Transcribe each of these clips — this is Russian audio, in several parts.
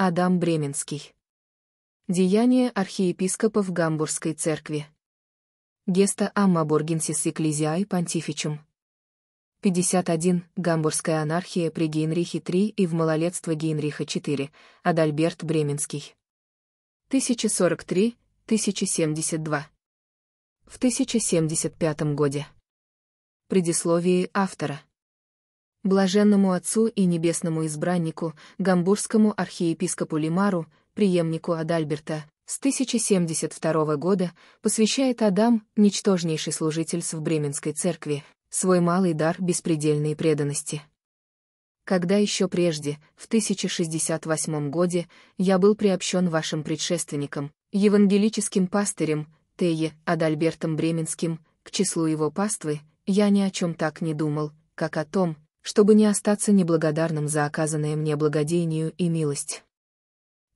Адам Бременский. Деяния архиепископов Гамбургской церкви. Геста Амма Боргенсис Экклезиай Понтифичум. 51. Гамбургская анархия при Генрихе III и в малолетство Генриха IV. Адальберт Бременский. 1043-1072. В 1075 годе. Предисловие автора блаженному отцу и небесному избраннику, гамбургскому архиепископу Лимару, преемнику Адальберта, с 1072 года посвящает Адам, ничтожнейший служитель в Бременской церкви, свой малый дар беспредельной преданности. Когда еще прежде, в 1068 годе, я был приобщен вашим предшественником, евангелическим пастырем, Тее, Адальбертом Бременским, к числу его паствы, я ни о чем так не думал, как о том, чтобы не остаться неблагодарным за оказанное мне благодению и милость.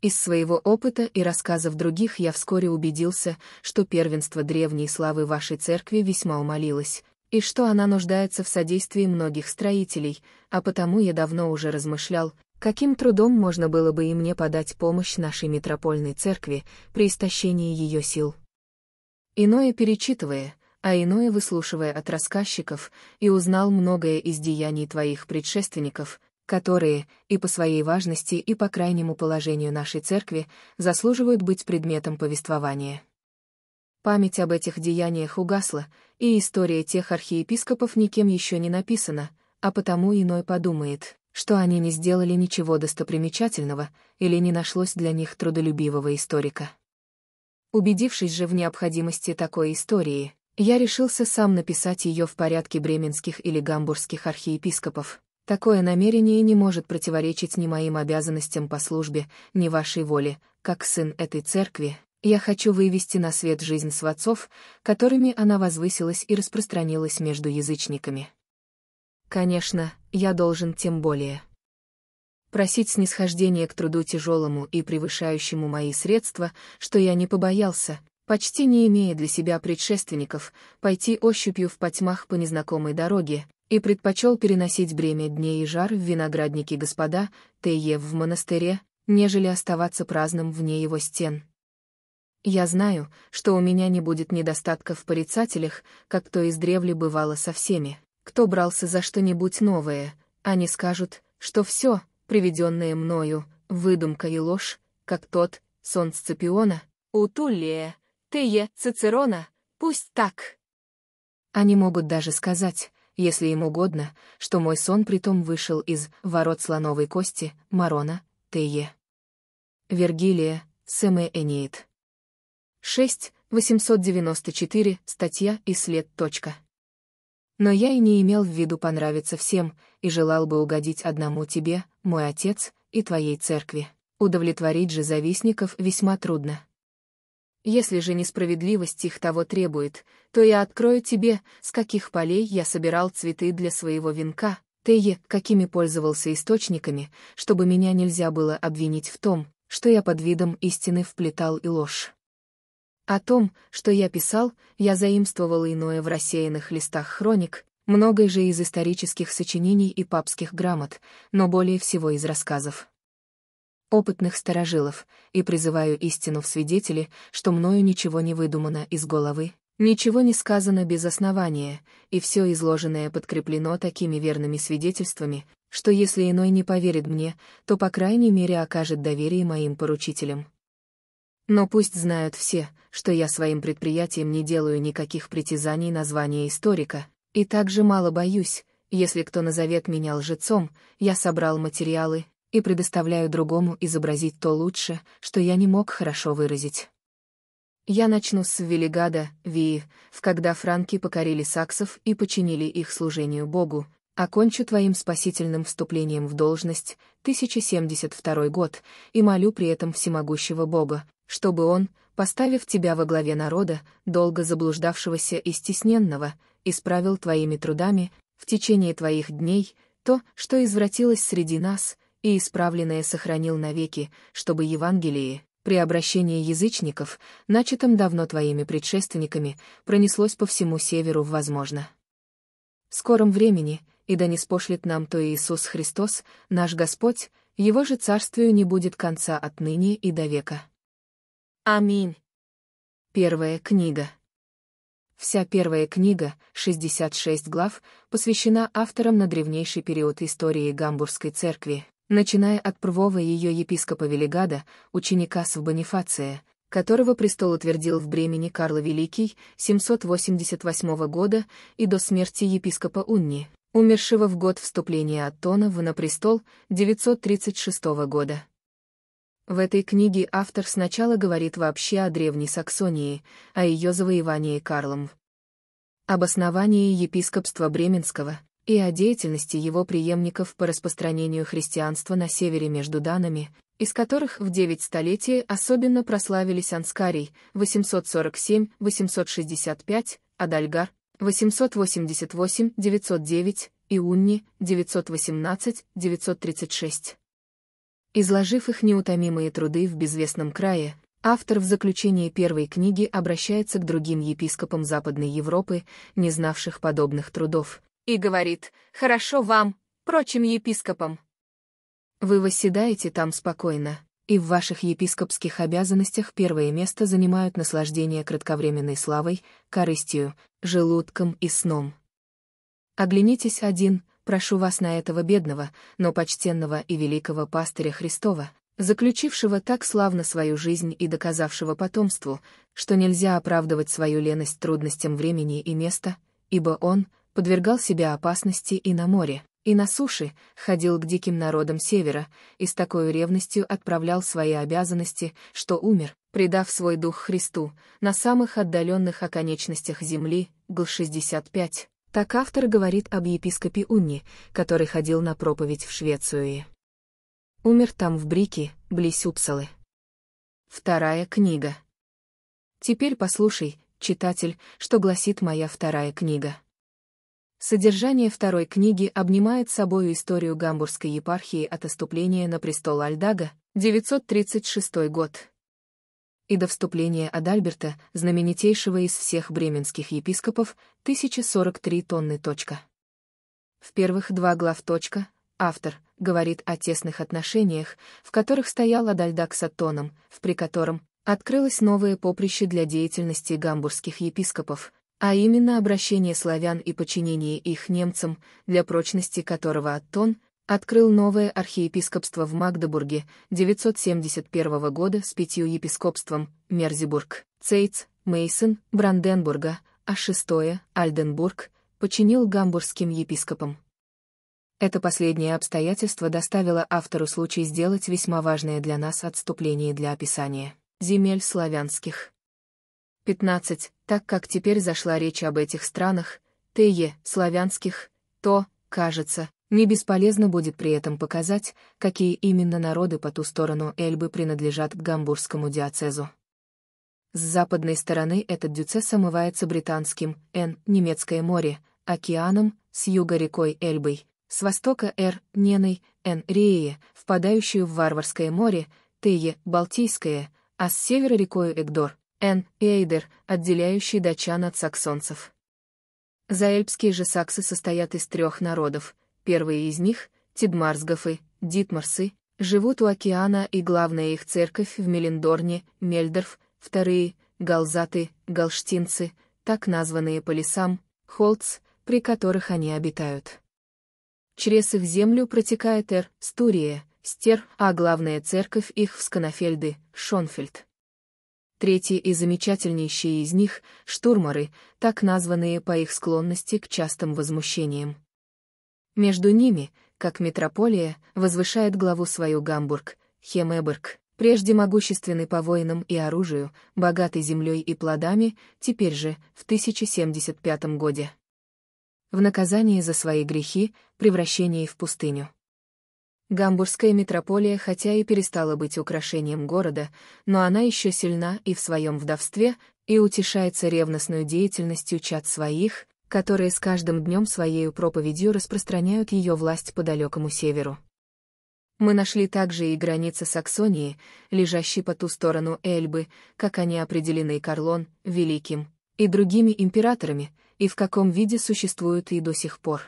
Из своего опыта и рассказов других я вскоре убедился, что первенство древней славы вашей церкви весьма умолилось, и что она нуждается в содействии многих строителей, а потому я давно уже размышлял, каким трудом можно было бы и мне подать помощь нашей митропольной церкви при истощении ее сил. Иное перечитывая, а иное выслушивая от рассказчиков, и узнал многое из деяний твоих предшественников, которые, и по своей важности, и по крайнему положению нашей церкви, заслуживают быть предметом повествования. Память об этих деяниях угасла, и история тех архиепископов никем еще не написана, а потому иной подумает, что они не сделали ничего достопримечательного или не нашлось для них трудолюбивого историка. Убедившись же в необходимости такой истории, я решился сам написать ее в порядке бременских или гамбургских архиепископов. Такое намерение не может противоречить ни моим обязанностям по службе, ни вашей воле, как сын этой церкви. Я хочу вывести на свет жизнь сватцов, которыми она возвысилась и распространилась между язычниками. Конечно, я должен тем более. Просить снисхождения к труду тяжелому и превышающему мои средства, что я не побоялся, почти не имея для себя предшественников, пойти ощупью в потьмах по незнакомой дороге, и предпочел переносить бремя дней и жар в винограднике господа, Тее в монастыре, нежели оставаться праздным вне его стен. Я знаю, что у меня не будет недостатков в порицателях, как то издревле бывало со всеми, кто брался за что-нибудь новое, они скажут, что все, приведенное мною, выдумка и ложь, как тот, сон Сципиона, утуле. Тея, Цицерона, пусть так. Они могут даже сказать, если им угодно, что мой сон притом вышел из «Ворот слоновой кости» Марона, Тее. Вергилия, Сэме Энеид. 6, 894, статья и след. Точка. Но я и не имел в виду понравиться всем, и желал бы угодить одному тебе, мой отец, и твоей церкви. Удовлетворить же завистников весьма трудно. Если же несправедливость их того требует, то я открою тебе, с каких полей я собирал цветы для своего венка, Тее, какими пользовался источниками, чтобы меня нельзя было обвинить в том, что я под видом истины вплетал и ложь. О том, что я писал, я заимствовал иное в рассеянных листах хроник, многое же из исторических сочинений и папских грамот, но более всего из рассказов опытных старожилов, и призываю истину в свидетели, что мною ничего не выдумано из головы, ничего не сказано без основания, и все изложенное подкреплено такими верными свидетельствами, что если иной не поверит мне, то по крайней мере окажет доверие моим поручителям. Но пусть знают все, что я своим предприятием не делаю никаких притязаний на звание историка, и также мало боюсь, если кто назовет меня лжецом, я собрал материалы, и предоставляю другому изобразить то лучше, что я не мог хорошо выразить. Я начну с Велигада, Виев, в когда франки покорили саксов и подчинили их служению Богу, окончу твоим спасительным вступлением в должность, 1072 год, и молю при этом всемогущего Бога, чтобы он, поставив тебя во главе народа, долго заблуждавшегося и стесненного, исправил твоими трудами, в течение твоих дней, то, что извратилось среди нас, и исправленное сохранил навеки, чтобы Евангелие, при обращении язычников, начатом давно твоими предшественниками, пронеслось по всему северу, возможно. В скором времени, и да не спошлет нам то Иисус Христос, наш Господь, Его же царствию не будет конца отныне и до века. Аминь. Первая книга. Вся первая книга, 66 глав, посвящена авторам на древнейший период истории Гамбургской церкви, начиная от првого ее епископа Велигада, ученика Бонифация, которого престол утвердил в бремени Карла Великий 788 года и до смерти епископа Унни, умершего в год вступления Аттона в на престол 936 года. В этой книге автор сначала говорит вообще о Древней Саксонии, о ее завоевании Карлом. Об основании епископства Бременского, и о деятельности его преемников по распространению христианства на севере между данами, из которых в 9 столетий особенно прославились Анскарий 847-865, Адальгар 888-909 и Унни 918-936. Изложив их неутомимые труды в безвестном крае, автор в заключении первой книги обращается к другим епископам Западной Европы, не знавших подобных трудов, и говорит «Хорошо вам, прочим епископам». Вы восседаете там спокойно, и в ваших епископских обязанностях первое место занимают наслаждение кратковременной славой, корыстью, желудком и сном. Оглянитесь один, прошу вас на этого бедного, но почтенного и великого пастыря Христова, заключившего так славно свою жизнь и доказавшего потомству, что нельзя оправдывать свою леность трудностям времени и места, ибо он — подвергал себя опасности и на море, и на суше, ходил к диким народам севера и с такой ревностью отправлял свои обязанности, что умер, предав свой дух Христу, на самых отдаленных оконечностях земли, Гл-65. Так автор говорит об епископе Унни, который ходил на проповедь в Швецию и умер там в Брике, близ Упсалы. Вторая книга. Теперь послушай, читатель, что гласит моя вторая книга. Содержание второй книги обнимает собой историю гамбургской епархии от оступления на престол Альдага, 936 год, и до вступления Адальберта, знаменитейшего из всех бременских епископов, 1043 тонны. Точка. В первых два глав точка автор говорит о тесных отношениях, в которых стоял Адальдак с Аттоном, в при котором открылось новое поприще для деятельности гамбургских епископов, а именно обращение славян и подчинение их немцам, для прочности которого Аттон открыл новое архиепископство в Магдебурге 971 года с пятью епископством Мерзибург, Цейц, Мейсон, Бранденбурга, а шестое, Альденбург, подчинил гамбургским епископам. Это последнее обстоятельство доставило автору случай сделать весьма важное для нас отступление для описания земель славянских. 15, так как теперь зашла речь об этих странах, ТЕ, славянских, то, кажется, не бесполезно будет при этом показать, какие именно народы по ту сторону Эльбы принадлежат к гамбургскому диацезу. С западной стороны этот дюцес омывается британским, Н, немецкое море, океаном, с юга рекой Эльбой, с востока Р, Неной, Н, Реи, впадающую в Варварское море, Тее, Балтийское, а с севера рекой Эгдор, Н. Эйдер, отделяющий датчан от саксонцев. Заэльпские же саксы состоят из трех народов, первые из них — Тидмарсгофы, Дитмарсы, живут у океана и главная их церковь в Мелиндорне, Мельдорф, вторые — Галзаты, Галштинцы, так названные по лесам, Холц, при которых они обитают. Через их землю протекает Эр, Стурия, Стер, а главная церковь их в Сканофельды, Шонфельд. Третьи и замечательнейшие из них — штурмары, так названные по их склонности к частым возмущениям. Между ними, как метрополия, возвышает главу свою Гамбург, Хемеберг, прежде могущественный по воинам и оружию, богатый землей и плодами, теперь же, в 1075 году В наказание за свои грехи, превращение в пустыню. Гамбургская метрополия хотя и перестала быть украшением города, но она еще сильна и в своем вдовстве, и утешается ревностной деятельностью чад своих, которые с каждым днем своей проповедью распространяют ее власть по далекому северу. Мы нашли также и границы Саксонии, лежащие по ту сторону Эльбы, как они определены Карлон, Великим, и другими императорами, и в каком виде существуют и до сих пор.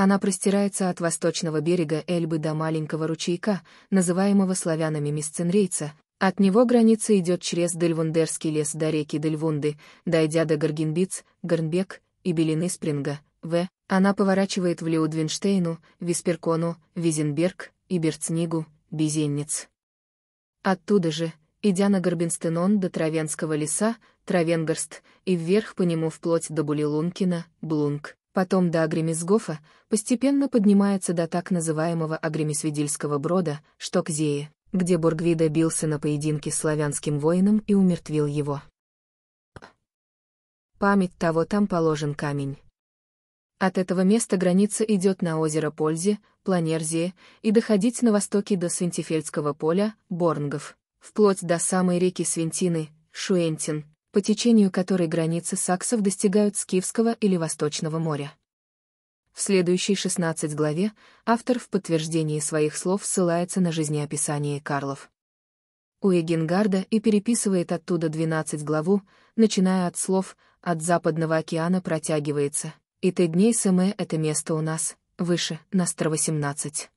Она простирается от восточного берега Эльбы до маленького ручейка, называемого славянами Мисценрейца. От него граница идет через Дельвундерский лес до реки Дельвунды, дойдя до Горгенбиц, Горнбек и Белины Спринга, В. Она поворачивает в Леудвинштейну, Висперкону, Визенберг и Берцнигу, Безенниц. Оттуда же, идя на Горбинстенон до Травенского леса, Травенгарст, и вверх по нему вплоть до Булилункина, Блунг, Потом до Агримисгофа постепенно поднимается до так называемого Агримисвидильского брода, что к Зее, где Боргвида бился на поединке с славянским воином и умертвил его. Память того там положен камень. От этого места граница идет на озеро Пользе, Планерзе и доходить на востоке до Свинтифельдского поля, Борнгов, вплоть до самой реки Свинтины, Шуентин, по течению которой границы саксов достигают Скифского или Восточного моря. В следующей 16 главе автор в подтверждении своих слов ссылается на жизнеописание Карлов. У Эгенгарда и переписывает оттуда 12 главу, начиная от слов «От Западного океана протягивается», и «Ты дней сэмэ это место у нас, выше, на стро 18».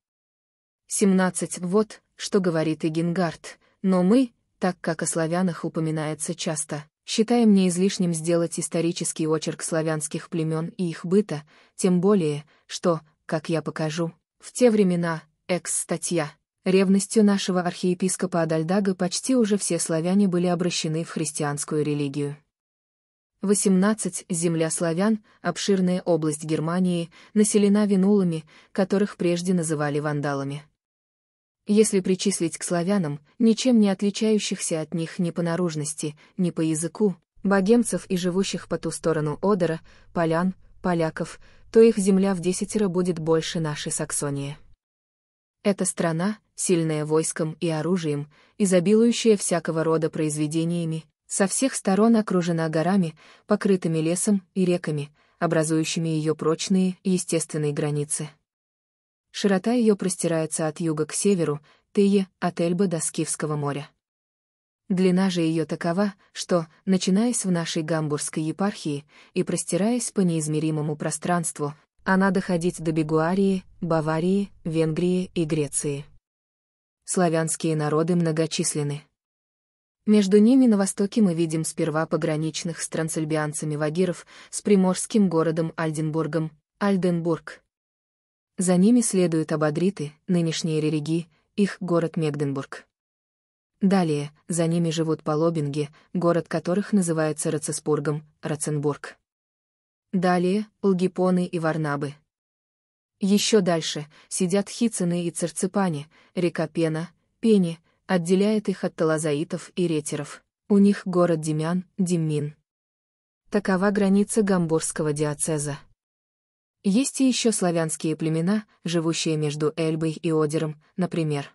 17. Вот, что говорит Эгенгард, но мы, так как о славянах упоминается часто, Считая мне излишним сделать исторический очерк славянских племен и их быта, тем более, что, как я покажу, в те времена, экс-статья, ревностью нашего архиепископа Адальдага почти уже все славяне были обращены в христианскую религию. 18. Земля славян, обширная область Германии, населена винулами, которых прежде называли вандалами если причислить к славянам, ничем не отличающихся от них ни по наружности, ни по языку, богемцев и живущих по ту сторону Одера, полян, поляков, то их земля в десятеро будет больше нашей Саксонии. Эта страна, сильная войском и оружием, изобилующая всякого рода произведениями, со всех сторон окружена горами, покрытыми лесом и реками, образующими ее прочные и естественные границы. Широта ее простирается от юга к северу, Тые, от Эльбы до Скифского моря. Длина же ее такова, что, начинаясь в нашей гамбургской епархии и простираясь по неизмеримому пространству, она доходить до Бегуарии, Баварии, Венгрии и Греции. Славянские народы многочисленны. Между ними на востоке мы видим сперва пограничных с трансальбианцами вагиров с приморским городом Альденбургом, Альденбург, за ними следуют Абадриты, нынешние религии, их город Мегденбург. Далее, за ними живут Полобинги, город которых называется Рацеспургом, Раценбург. Далее — Лгипоны и Варнабы. Еще дальше сидят Хицины и Церцепани, река Пена, Пени, отделяет их от талазаитов и ретеров. У них город Демян, Диммин. Такова граница гамбургского диацеза. Есть и еще славянские племена, живущие между Эльбой и Одером, например.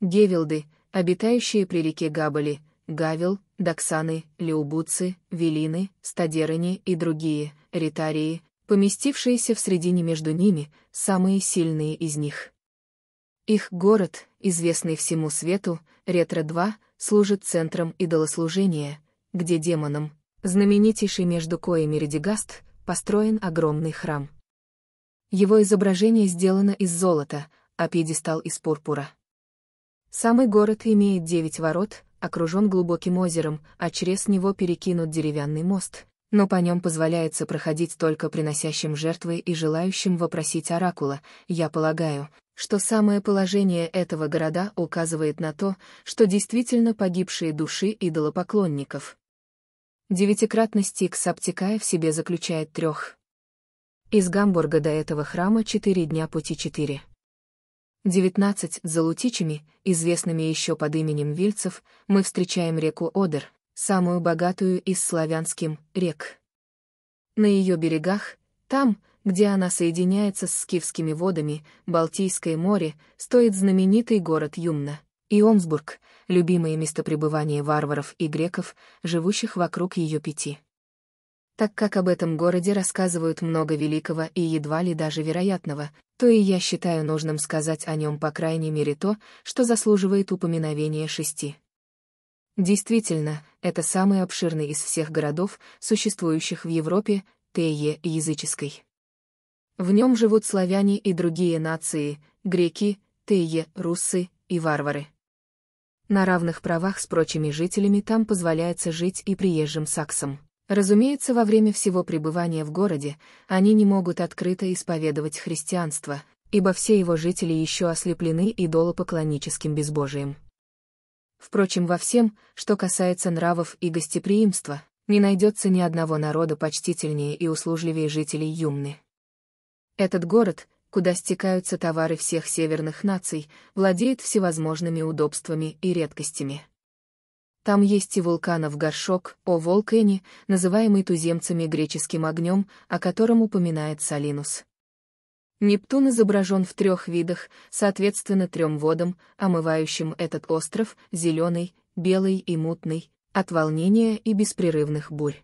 Гевилды, обитающие при реке Габали, Гавил, Даксаны, Леубуцы, Велины, Стадерани и другие, Ритарии, поместившиеся в средине между ними, самые сильные из них. Их город, известный всему свету, Ретро-2, служит центром идолослужения, где демоном, знаменитейший между коими Редигаст, построен огромный храм. Его изображение сделано из золота, а пьедестал из пурпура. Самый город имеет девять ворот, окружен глубоким озером, а через него перекинут деревянный мост, но по нем позволяется проходить только приносящим жертвы и желающим вопросить оракула, я полагаю, что самое положение этого города указывает на то, что действительно погибшие души идолопоклонников, Девятикратность стикс обтекая в себе заключает трех. Из Гамбурга до этого храма четыре дня пути четыре. Девятнадцать за Лутичами, известными еще под именем Вильцев, мы встречаем реку Одер, самую богатую из славянским рек. На ее берегах, там, где она соединяется с скифскими водами, Балтийское море, стоит знаменитый город Юмна. И Омсбург — любимое место пребывания варваров и греков, живущих вокруг ее пяти. Так как об этом городе рассказывают много великого и едва ли даже вероятного, то и я считаю нужным сказать о нем по крайней мере то, что заслуживает упоминовения шести. Действительно, это самый обширный из всех городов, существующих в Европе, Тее языческой. В нем живут славяне и другие нации, греки, Тее, руссы и варвары на равных правах с прочими жителями там позволяется жить и приезжим саксам. Разумеется, во время всего пребывания в городе они не могут открыто исповедовать христианство, ибо все его жители еще ослеплены идолопоклоническим безбожием. Впрочем, во всем, что касается нравов и гостеприимства, не найдется ни одного народа почтительнее и услужливее жителей Юмны. Этот город, куда стекаются товары всех северных наций, владеет всевозможными удобствами и редкостями. Там есть и вулканов горшок, о Волкэни, называемый туземцами греческим огнем, о котором упоминает Салинус. Нептун изображен в трех видах, соответственно трем водам, омывающим этот остров, зеленый, белый и мутный, от волнения и беспрерывных бурь.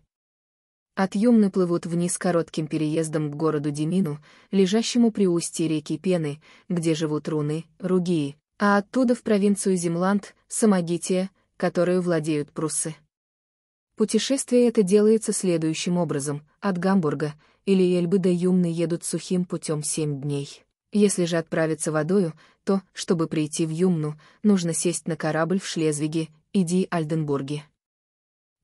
От Юмны плывут вниз коротким переездом к городу Демину, лежащему при устье реки Пены, где живут руны, ругии, а оттуда в провинцию Земланд, Самогития, которую владеют пруссы. Путешествие это делается следующим образом. От Гамбурга или Эльбы до Юмны едут сухим путем семь дней. Если же отправиться водою, то, чтобы прийти в Юмну, нужно сесть на корабль в Шлезвиге, Иди Альденбурге.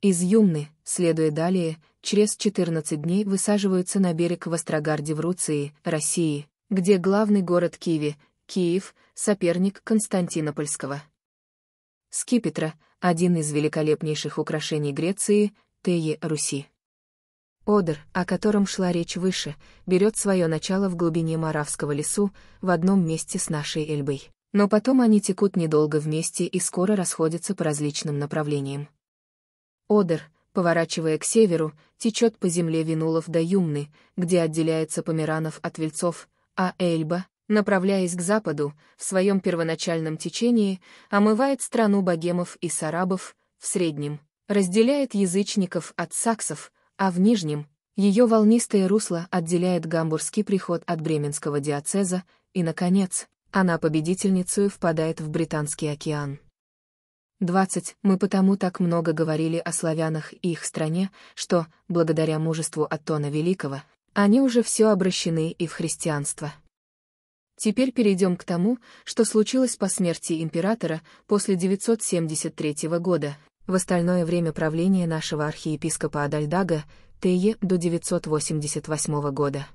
Из Юмны, следуя далее, через 14 дней высаживаются на берег в Острогарде в Руции, России, где главный город Киеве, Киев, соперник Константинопольского. Скипетра – один из великолепнейших украшений Греции, Теи Руси. Одер, о котором шла речь выше, берет свое начало в глубине Маравского лесу, в одном месте с нашей Эльбой. Но потом они текут недолго вместе и скоро расходятся по различным направлениям. Одер, поворачивая к северу, течет по земле Винулов до Юмны, где отделяется Померанов от Вельцов, а Эльба, направляясь к западу, в своем первоначальном течении, омывает страну богемов и сарабов, в среднем, разделяет язычников от саксов, а в нижнем, ее волнистое русло отделяет гамбургский приход от бременского диацеза, и, наконец, она победительницей впадает в Британский океан. 20. Мы потому так много говорили о славянах и их стране, что, благодаря мужеству Аттона Великого, они уже все обращены и в христианство. Теперь перейдем к тому, что случилось по смерти императора после 973 года, в остальное время правления нашего архиепископа Адальдага, Тее, до 988 года.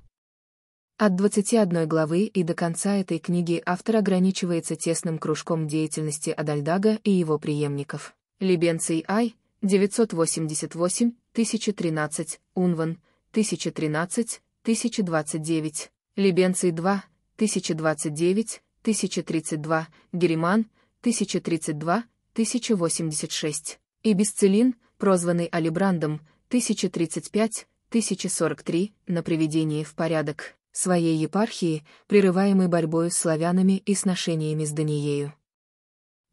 От 21 главы и до конца этой книги автор ограничивается тесным кружком деятельности Адальдага и его преемников. Либенций Ай, 988-1013, Унван, 1013-1029, Либенций 2, 1029-1032, Гериман, 1032-1086, и Бесцелин, прозванный Алибрандом, 1035-1043, на приведение в порядок своей епархии, прерываемой борьбой с славянами и сношениями с Даниею.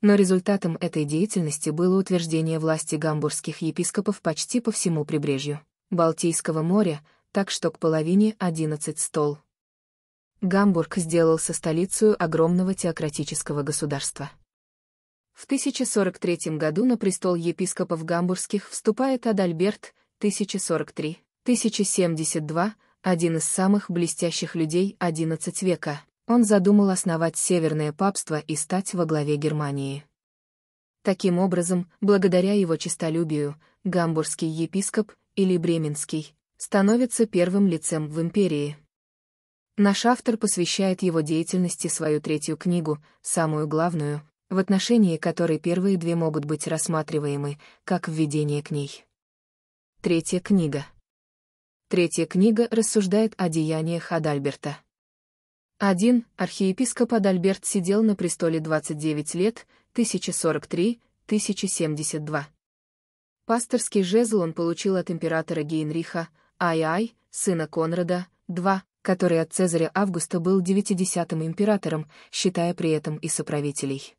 Но результатом этой деятельности было утверждение власти гамбургских епископов почти по всему прибрежью Балтийского моря, так что к половине одиннадцать стол. Гамбург сделался столицей огромного теократического государства. В 1043 году на престол епископов гамбургских вступает Адальберт, 1043-1072, один из самых блестящих людей XI века, он задумал основать Северное папство и стать во главе Германии. Таким образом, благодаря его честолюбию, гамбургский епископ, или бременский, становится первым лицем в империи. Наш автор посвящает его деятельности свою третью книгу, самую главную, в отношении которой первые две могут быть рассматриваемы, как введение к ней. Третья книга. Третья книга рассуждает о деяниях Адальберта. 1. Архиепископ Адальберт сидел на престоле 29 лет, 1043-1072. Пасторский жезл он получил от императора Гейнриха, Ай-Ай, сына Конрада, 2, который от Цезаря Августа был девятидесятым императором, считая при этом и соправителей.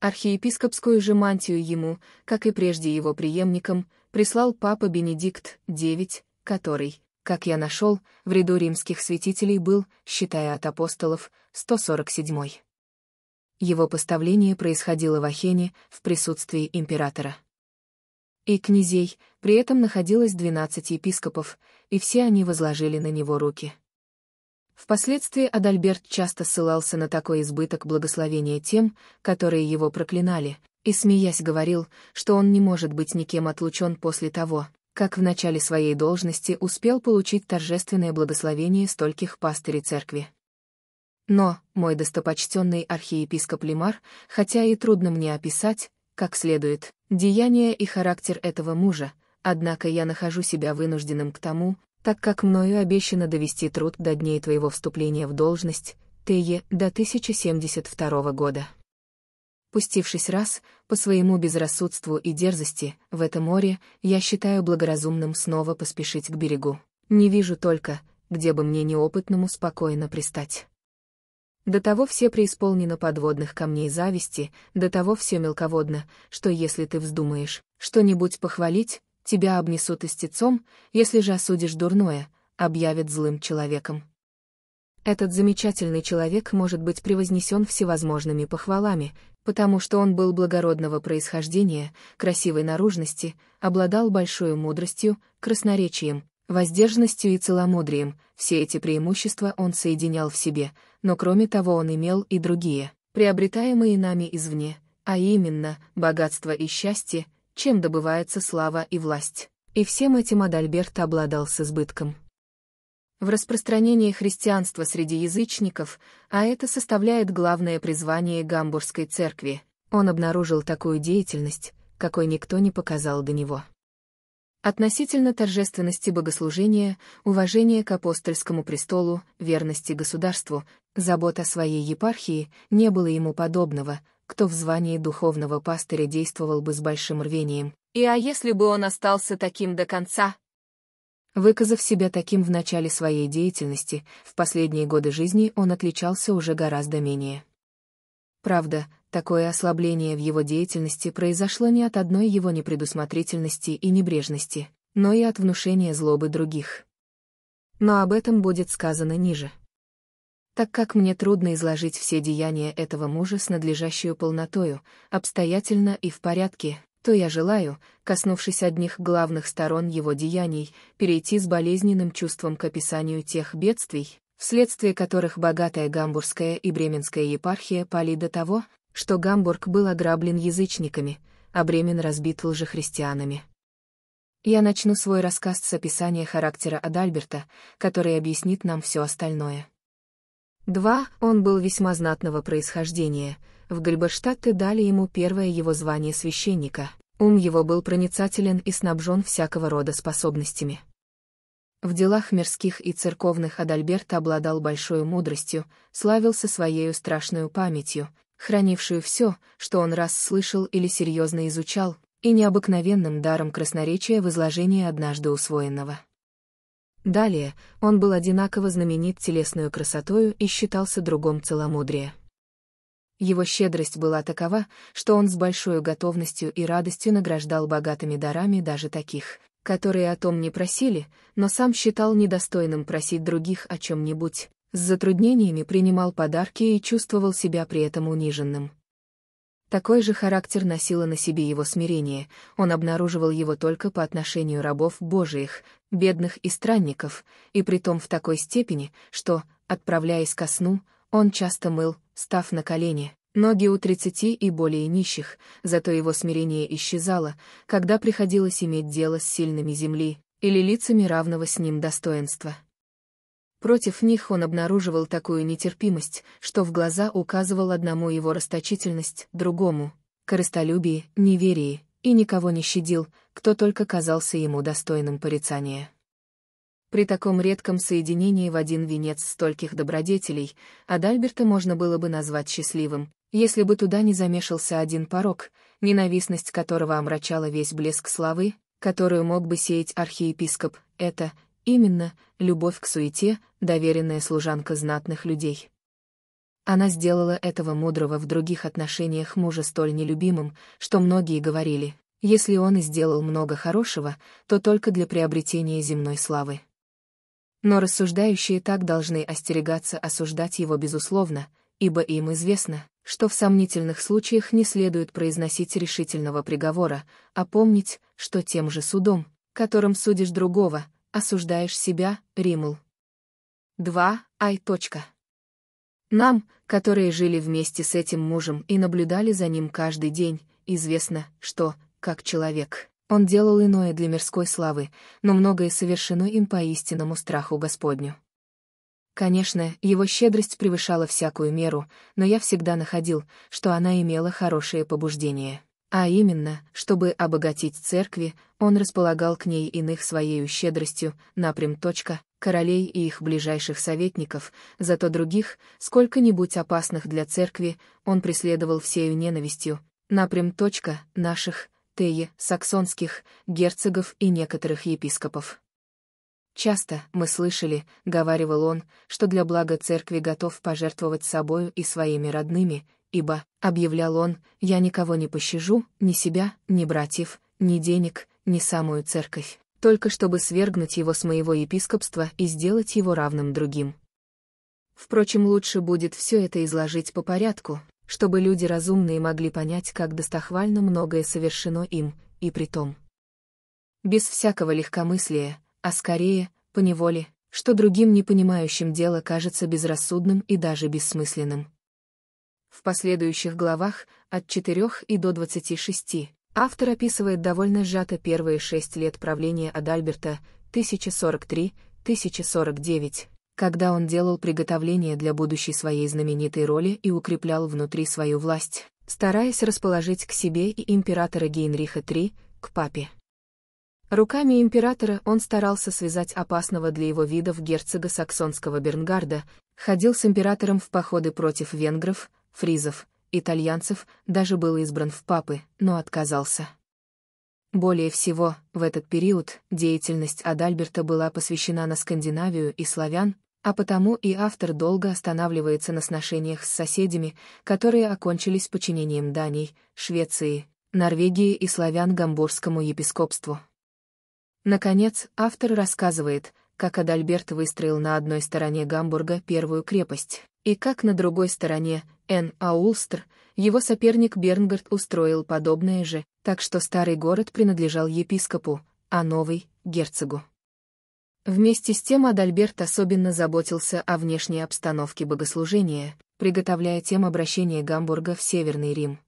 Архиепископскую же мантию ему, как и прежде его преемникам, прислал папа Бенедикт IX, который, как я нашел, в ряду римских святителей был, считая от апостолов, 147-й. Его поставление происходило в Ахене в присутствии императора и князей, при этом находилось 12 епископов, и все они возложили на него руки. Впоследствии Адальберт часто ссылался на такой избыток благословения тем, которые его проклинали, и, смеясь, говорил, что он не может быть никем отлучен после того, как в начале своей должности успел получить торжественное благословение стольких пастырей церкви. Но, мой достопочтенный архиепископ Лимар, хотя и трудно мне описать, как следует, деяния и характер этого мужа, однако я нахожу себя вынужденным к тому, так как мною обещано довести труд до дней твоего вступления в должность, Тее, до 1072 года. Пустившись раз, по своему безрассудству и дерзости, в это море, я считаю благоразумным снова поспешить к берегу. Не вижу только, где бы мне неопытному спокойно пристать. До того все преисполнено подводных камней зависти, до того все мелководно, что если ты вздумаешь что-нибудь похвалить, тебя обнесут истецом, если же осудишь дурное, объявят злым человеком. Этот замечательный человек может быть превознесен всевозможными похвалами, потому что он был благородного происхождения, красивой наружности, обладал большой мудростью, красноречием, воздержанностью и целомудрием, все эти преимущества он соединял в себе, но кроме того он имел и другие, приобретаемые нами извне, а именно, богатство и счастье, чем добывается слава и власть. И всем этим Адальберт обладал с избытком в распространении христианства среди язычников, а это составляет главное призвание Гамбургской церкви, он обнаружил такую деятельность, какой никто не показал до него. Относительно торжественности богослужения, уважения к апостольскому престолу, верности государству, забот о своей епархии, не было ему подобного, кто в звании духовного пастыря действовал бы с большим рвением. И а если бы он остался таким до конца, Выказав себя таким в начале своей деятельности, в последние годы жизни он отличался уже гораздо менее. Правда, такое ослабление в его деятельности произошло не от одной его непредусмотрительности и небрежности, но и от внушения злобы других. Но об этом будет сказано ниже. Так как мне трудно изложить все деяния этого мужа с надлежащую полнотою, обстоятельно и в порядке, то я желаю, коснувшись одних главных сторон его деяний, перейти с болезненным чувством к описанию тех бедствий, вследствие которых богатая гамбургская и бременская епархия пали до того, что Гамбург был ограблен язычниками, а Бремен разбит лжехристианами. Я начну свой рассказ с описания характера Адальберта, который объяснит нам все остальное. 2. Он был весьма знатного происхождения — в Гальберштадте дали ему первое его звание священника. Ум его был проницателен и снабжен всякого рода способностями. В делах мирских и церковных Адальберт обладал большой мудростью, славился своей страшной памятью, хранившую все, что он раз слышал или серьезно изучал, и необыкновенным даром красноречия в изложении однажды усвоенного. Далее, он был одинаково знаменит телесную красотою и считался другом целомудрия. Его щедрость была такова, что он с большой готовностью и радостью награждал богатыми дарами даже таких, которые о том не просили, но сам считал недостойным просить других о чем-нибудь, с затруднениями принимал подарки и чувствовал себя при этом униженным. Такой же характер носило на себе его смирение, он обнаруживал его только по отношению рабов божиих, бедных и странников, и притом в такой степени, что, отправляясь ко сну, он часто мыл, став на колени, ноги у тридцати и более нищих, зато его смирение исчезало, когда приходилось иметь дело с сильными земли или лицами равного с ним достоинства. Против них он обнаруживал такую нетерпимость, что в глаза указывал одному его расточительность, другому — корыстолюбие, неверие, и никого не щадил, кто только казался ему достойным порицания. При таком редком соединении в один венец стольких добродетелей Адальберта можно было бы назвать счастливым, если бы туда не замешался один порог, ненавистность которого омрачала весь блеск славы, которую мог бы сеять архиепископ, это, именно, любовь к суете, доверенная служанка знатных людей. Она сделала этого мудрого в других отношениях мужа столь нелюбимым, что многие говорили, если он и сделал много хорошего, то только для приобретения земной славы. Но рассуждающие так должны остерегаться осуждать его безусловно, ибо им известно, что в сомнительных случаях не следует произносить решительного приговора, а помнить, что тем же судом, которым судишь другого, осуждаешь себя, Римул. 2. Ай. Нам, которые жили вместе с этим мужем и наблюдали за ним каждый день, известно, что, как человек, он делал иное для мирской славы, но многое совершено им по истинному страху Господню. Конечно, его щедрость превышала всякую меру, но я всегда находил, что она имела хорошее побуждение. А именно, чтобы обогатить церкви, он располагал к ней иных своей щедростью, напрям точка, королей и их ближайших советников, зато других, сколько-нибудь опасных для церкви, он преследовал всею ненавистью, напрям точка, наших, Тее, саксонских, герцогов и некоторых епископов. Часто, мы слышали, говаривал он, что для блага церкви готов пожертвовать собою и своими родными, ибо, объявлял он, я никого не пощажу, ни себя, ни братьев, ни денег, ни самую церковь, только чтобы свергнуть его с моего епископства и сделать его равным другим. Впрочем, лучше будет все это изложить по порядку, чтобы люди разумные могли понять, как достохвально многое совершено им, и при том Без всякого легкомыслия, а скорее, по неволе, что другим непонимающим дело кажется безрассудным и даже бессмысленным. В последующих главах, от 4 и до 26, автор описывает довольно сжато первые шесть лет правления Адальберта, 1043-1049, когда он делал приготовления для будущей своей знаменитой роли и укреплял внутри свою власть, стараясь расположить к себе и императора Гейнриха III, к папе. Руками императора он старался связать опасного для его видов герцога саксонского Бернгарда, ходил с императором в походы против венгров, фризов, итальянцев, даже был избран в папы, но отказался. Более всего, в этот период деятельность Адальберта была посвящена на Скандинавию и славян, а потому и автор долго останавливается на сношениях с соседями, которые окончились подчинением Дании, Швеции, Норвегии и славян Гамбургскому епископству. Наконец, автор рассказывает, как Адальберт выстроил на одной стороне Гамбурга первую крепость, и как на другой стороне, Н. Аулстр, его соперник Бернгард устроил подобное же, так что старый город принадлежал епископу, а новый — герцогу. Вместе с тем Адальберт особенно заботился о внешней обстановке богослужения, приготовляя тем обращение Гамбурга в Северный Рим.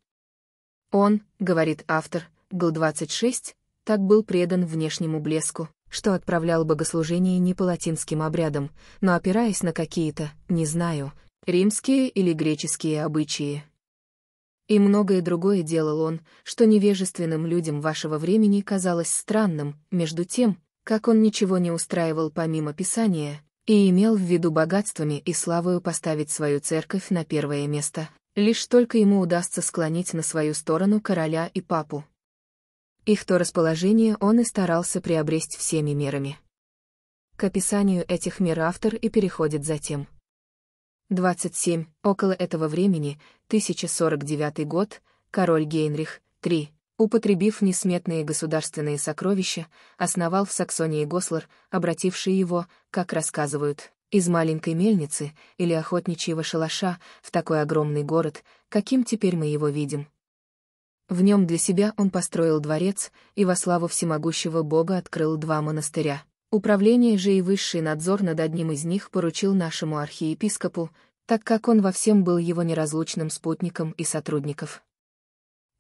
Он, говорит автор, гл 26, так был предан внешнему блеску, что отправлял богослужение не по латинским обрядам, но опираясь на какие-то, не знаю, римские или греческие обычаи. И многое другое делал он, что невежественным людям вашего времени казалось странным, между тем, как он ничего не устраивал помимо Писания, и имел в виду богатствами и славою поставить свою церковь на первое место, лишь только ему удастся склонить на свою сторону короля и папу. Их то расположение он и старался приобрести всеми мерами. К описанию этих мер автор и переходит затем. 27. Около этого времени, 1049 год, король Гейнрих, 3, Употребив несметные государственные сокровища, основал в Саксонии Гослар, обративший его, как рассказывают, из маленькой мельницы или охотничьего шалаша в такой огромный город, каким теперь мы его видим. В нем для себя он построил дворец и во славу всемогущего бога открыл два монастыря. Управление же и высший надзор над одним из них поручил нашему архиепископу, так как он во всем был его неразлучным спутником и сотрудников.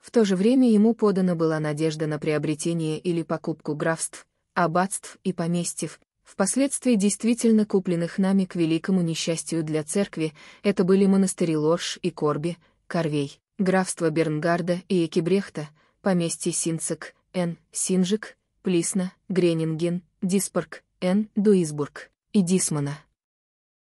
В то же время ему подана была надежда на приобретение или покупку графств, аббатств и поместьев, впоследствии действительно купленных нами к великому несчастью для церкви, это были монастыри Лорш и Корби, Корвей, графство Бернгарда и Экибрехта, поместье Синцек, Н. Синжик, Плисна, Гренинген, Диспорг, Н. Дуисбург и Дисмана.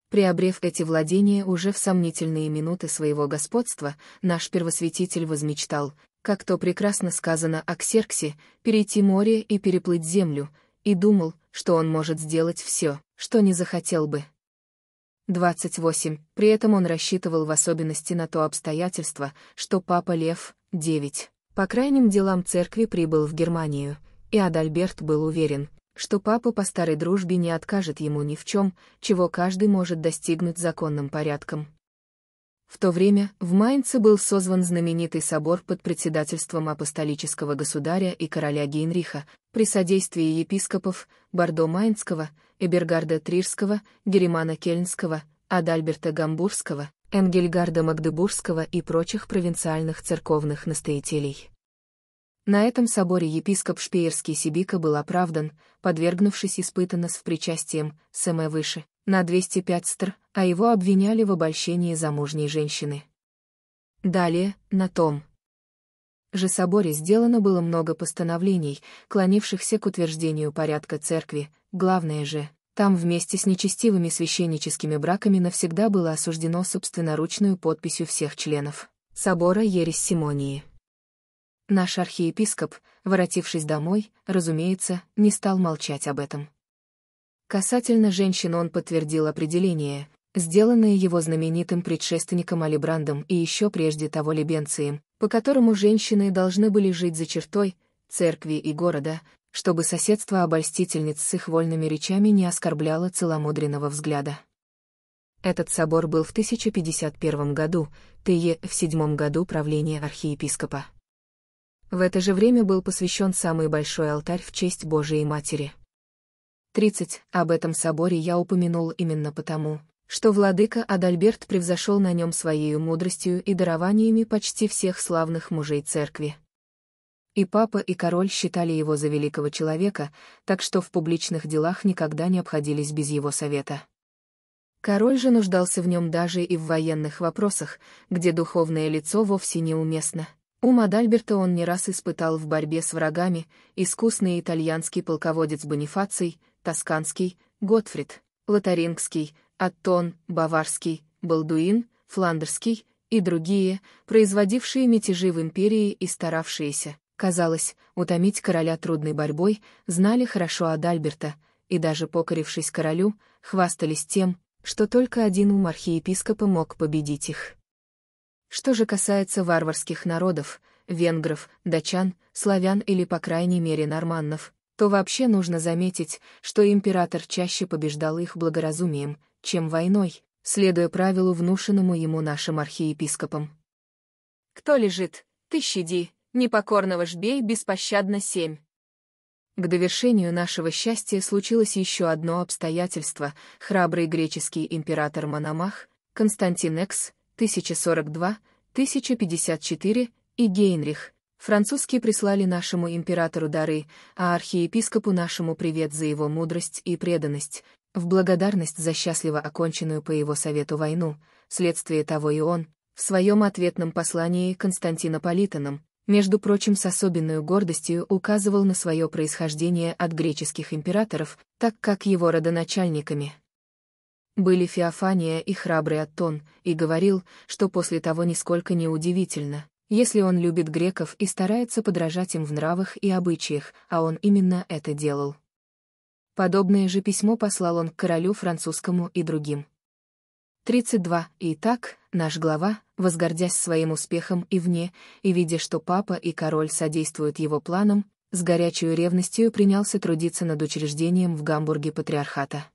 Приобрев эти владения уже в сомнительные минуты своего господства, наш первосвятитель возмечтал, как то прекрасно сказано о Ксерксе, перейти море и переплыть землю, и думал, что он может сделать все, что не захотел бы. 28. При этом он рассчитывал в особенности на то обстоятельство, что папа Лев, 9, по крайним делам церкви прибыл в Германию, и Адальберт был уверен, что папа по старой дружбе не откажет ему ни в чем, чего каждый может достигнуть законным порядком. В то время в Майнце был созван знаменитый собор под председательством апостолического государя и короля Генриха, при содействии епископов Бордо Майнского, Эбергарда Трирского, геремана Кельнского, Адальберта Гамбургского, Энгельгарда Магдебургского и прочих провинциальных церковных настоятелей. На этом соборе епископ Шпеерский Сибика был оправдан, подвергнувшись испытанно с причастием, СМ выше, на 205 стр, а его обвиняли в обольщении замужней женщины. Далее, на том же соборе сделано было много постановлений, клонившихся к утверждению порядка церкви, главное же, там вместе с нечестивыми священническими браками навсегда было осуждено собственноручную подписью всех членов собора Ересь Симонии. Наш архиепископ, воротившись домой, разумеется, не стал молчать об этом. Касательно женщин он подтвердил определение, сделанное его знаменитым предшественником Алибрандом и еще прежде того Лебенцием, по которому женщины должны были жить за чертой, церкви и города, чтобы соседство обольстительниц с их вольными речами не оскорбляло целомудренного взгляда. Этот собор был в 1051 году, Тые в седьмом году правления архиепископа. В это же время был посвящен самый большой алтарь в честь Божией Матери. 30. Об этом соборе я упомянул именно потому, что владыка Адальберт превзошел на нем своей мудростью и дарованиями почти всех славных мужей церкви. И папа, и король считали его за великого человека, так что в публичных делах никогда не обходились без его совета. Король же нуждался в нем даже и в военных вопросах, где духовное лицо вовсе неуместно. Ум Адальберта он не раз испытал в борьбе с врагами, искусный итальянский полководец Бонифаций, тосканский, Готфрид, лотарингский, Аттон, баварский, Балдуин, фландерский и другие, производившие мятежи в империи и старавшиеся, казалось, утомить короля трудной борьбой, знали хорошо Адальберта, и даже покорившись королю, хвастались тем, что только один ум архиепископа мог победить их. Что же касается варварских народов, венгров, датчан, славян или, по крайней мере, норманнов, то вообще нужно заметить, что император чаще побеждал их благоразумием, чем войной, следуя правилу, внушенному ему нашим архиепископом. «Кто лежит, ты щади, непокорного жбей беспощадно семь». К довершению нашего счастья случилось еще одно обстоятельство. Храбрый греческий император Мономах, Константин Экс, 1042-1054 и Гейнрих, французские прислали нашему императору дары, а архиепископу нашему привет за его мудрость и преданность, в благодарность за счастливо оконченную по его совету войну, вследствие того и он, в своем ответном послании Константинополитанам, между прочим с особенной гордостью указывал на свое происхождение от греческих императоров, так как его родоначальниками – были Феофания и храбрый Аттон, и говорил, что после того нисколько не удивительно, если он любит греков и старается подражать им в нравах и обычаях, а он именно это делал. Подобное же письмо послал он к королю французскому и другим. 32. Итак, наш глава, возгордясь своим успехом и вне, и видя, что папа и король содействуют его планам, с горячей ревностью принялся трудиться над учреждением в Гамбурге патриархата.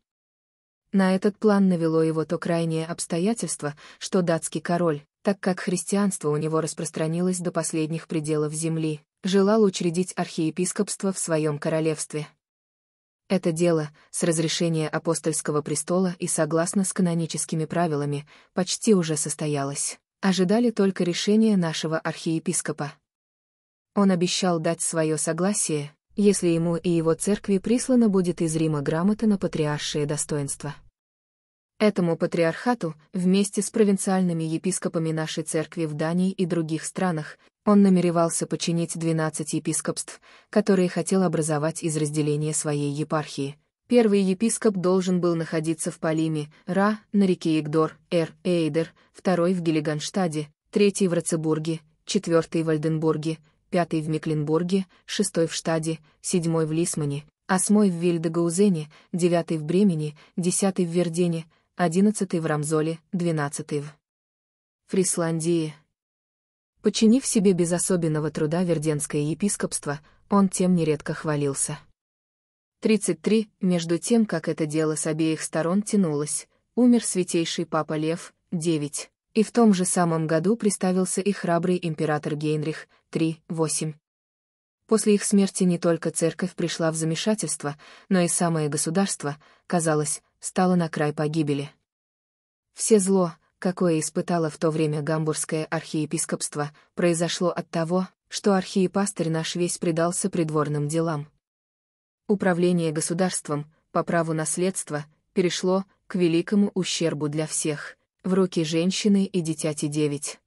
На этот план навело его то крайнее обстоятельство, что датский король, так как христианство у него распространилось до последних пределов земли, желал учредить архиепископство в своем королевстве. Это дело, с разрешения апостольского престола и согласно с каноническими правилами, почти уже состоялось. Ожидали только решения нашего архиепископа. Он обещал дать свое согласие, если ему и его церкви прислана будет из Рима грамота на патриаршее достоинство. Этому патриархату, вместе с провинциальными епископами нашей церкви в Дании и других странах, он намеревался починить 12 епископств, которые хотел образовать из разделения своей епархии. Первый епископ должен был находиться в Палиме, Ра, на реке Игдор, Эр, Эйдер, второй в Гелиганштаде, третий в Рацебурге, четвертый в Альденбурге, пятый в Мекленбурге, шестой в Штаде, седьмой в Лисмане, осьмой в Вильдегаузене, девятый в Бремени, десятый в Вердене, одиннадцатый в Рамзоле, двенадцатый в Фрисландии. Починив себе без особенного труда верденское епископство, он тем нередко хвалился. 33, между тем, как это дело с обеих сторон тянулось, умер святейший папа Лев, 9. И в том же самом году приставился и храбрый император Гейнрих, 3.8. После их смерти не только церковь пришла в замешательство, но и самое государство, казалось, стало на край погибели. Все зло, какое испытало в то время гамбургское архиепископство, произошло от того, что архиепастырь наш весь предался придворным делам. Управление государством, по праву наследства, перешло к великому ущербу для всех в руки женщины и дитяти девять.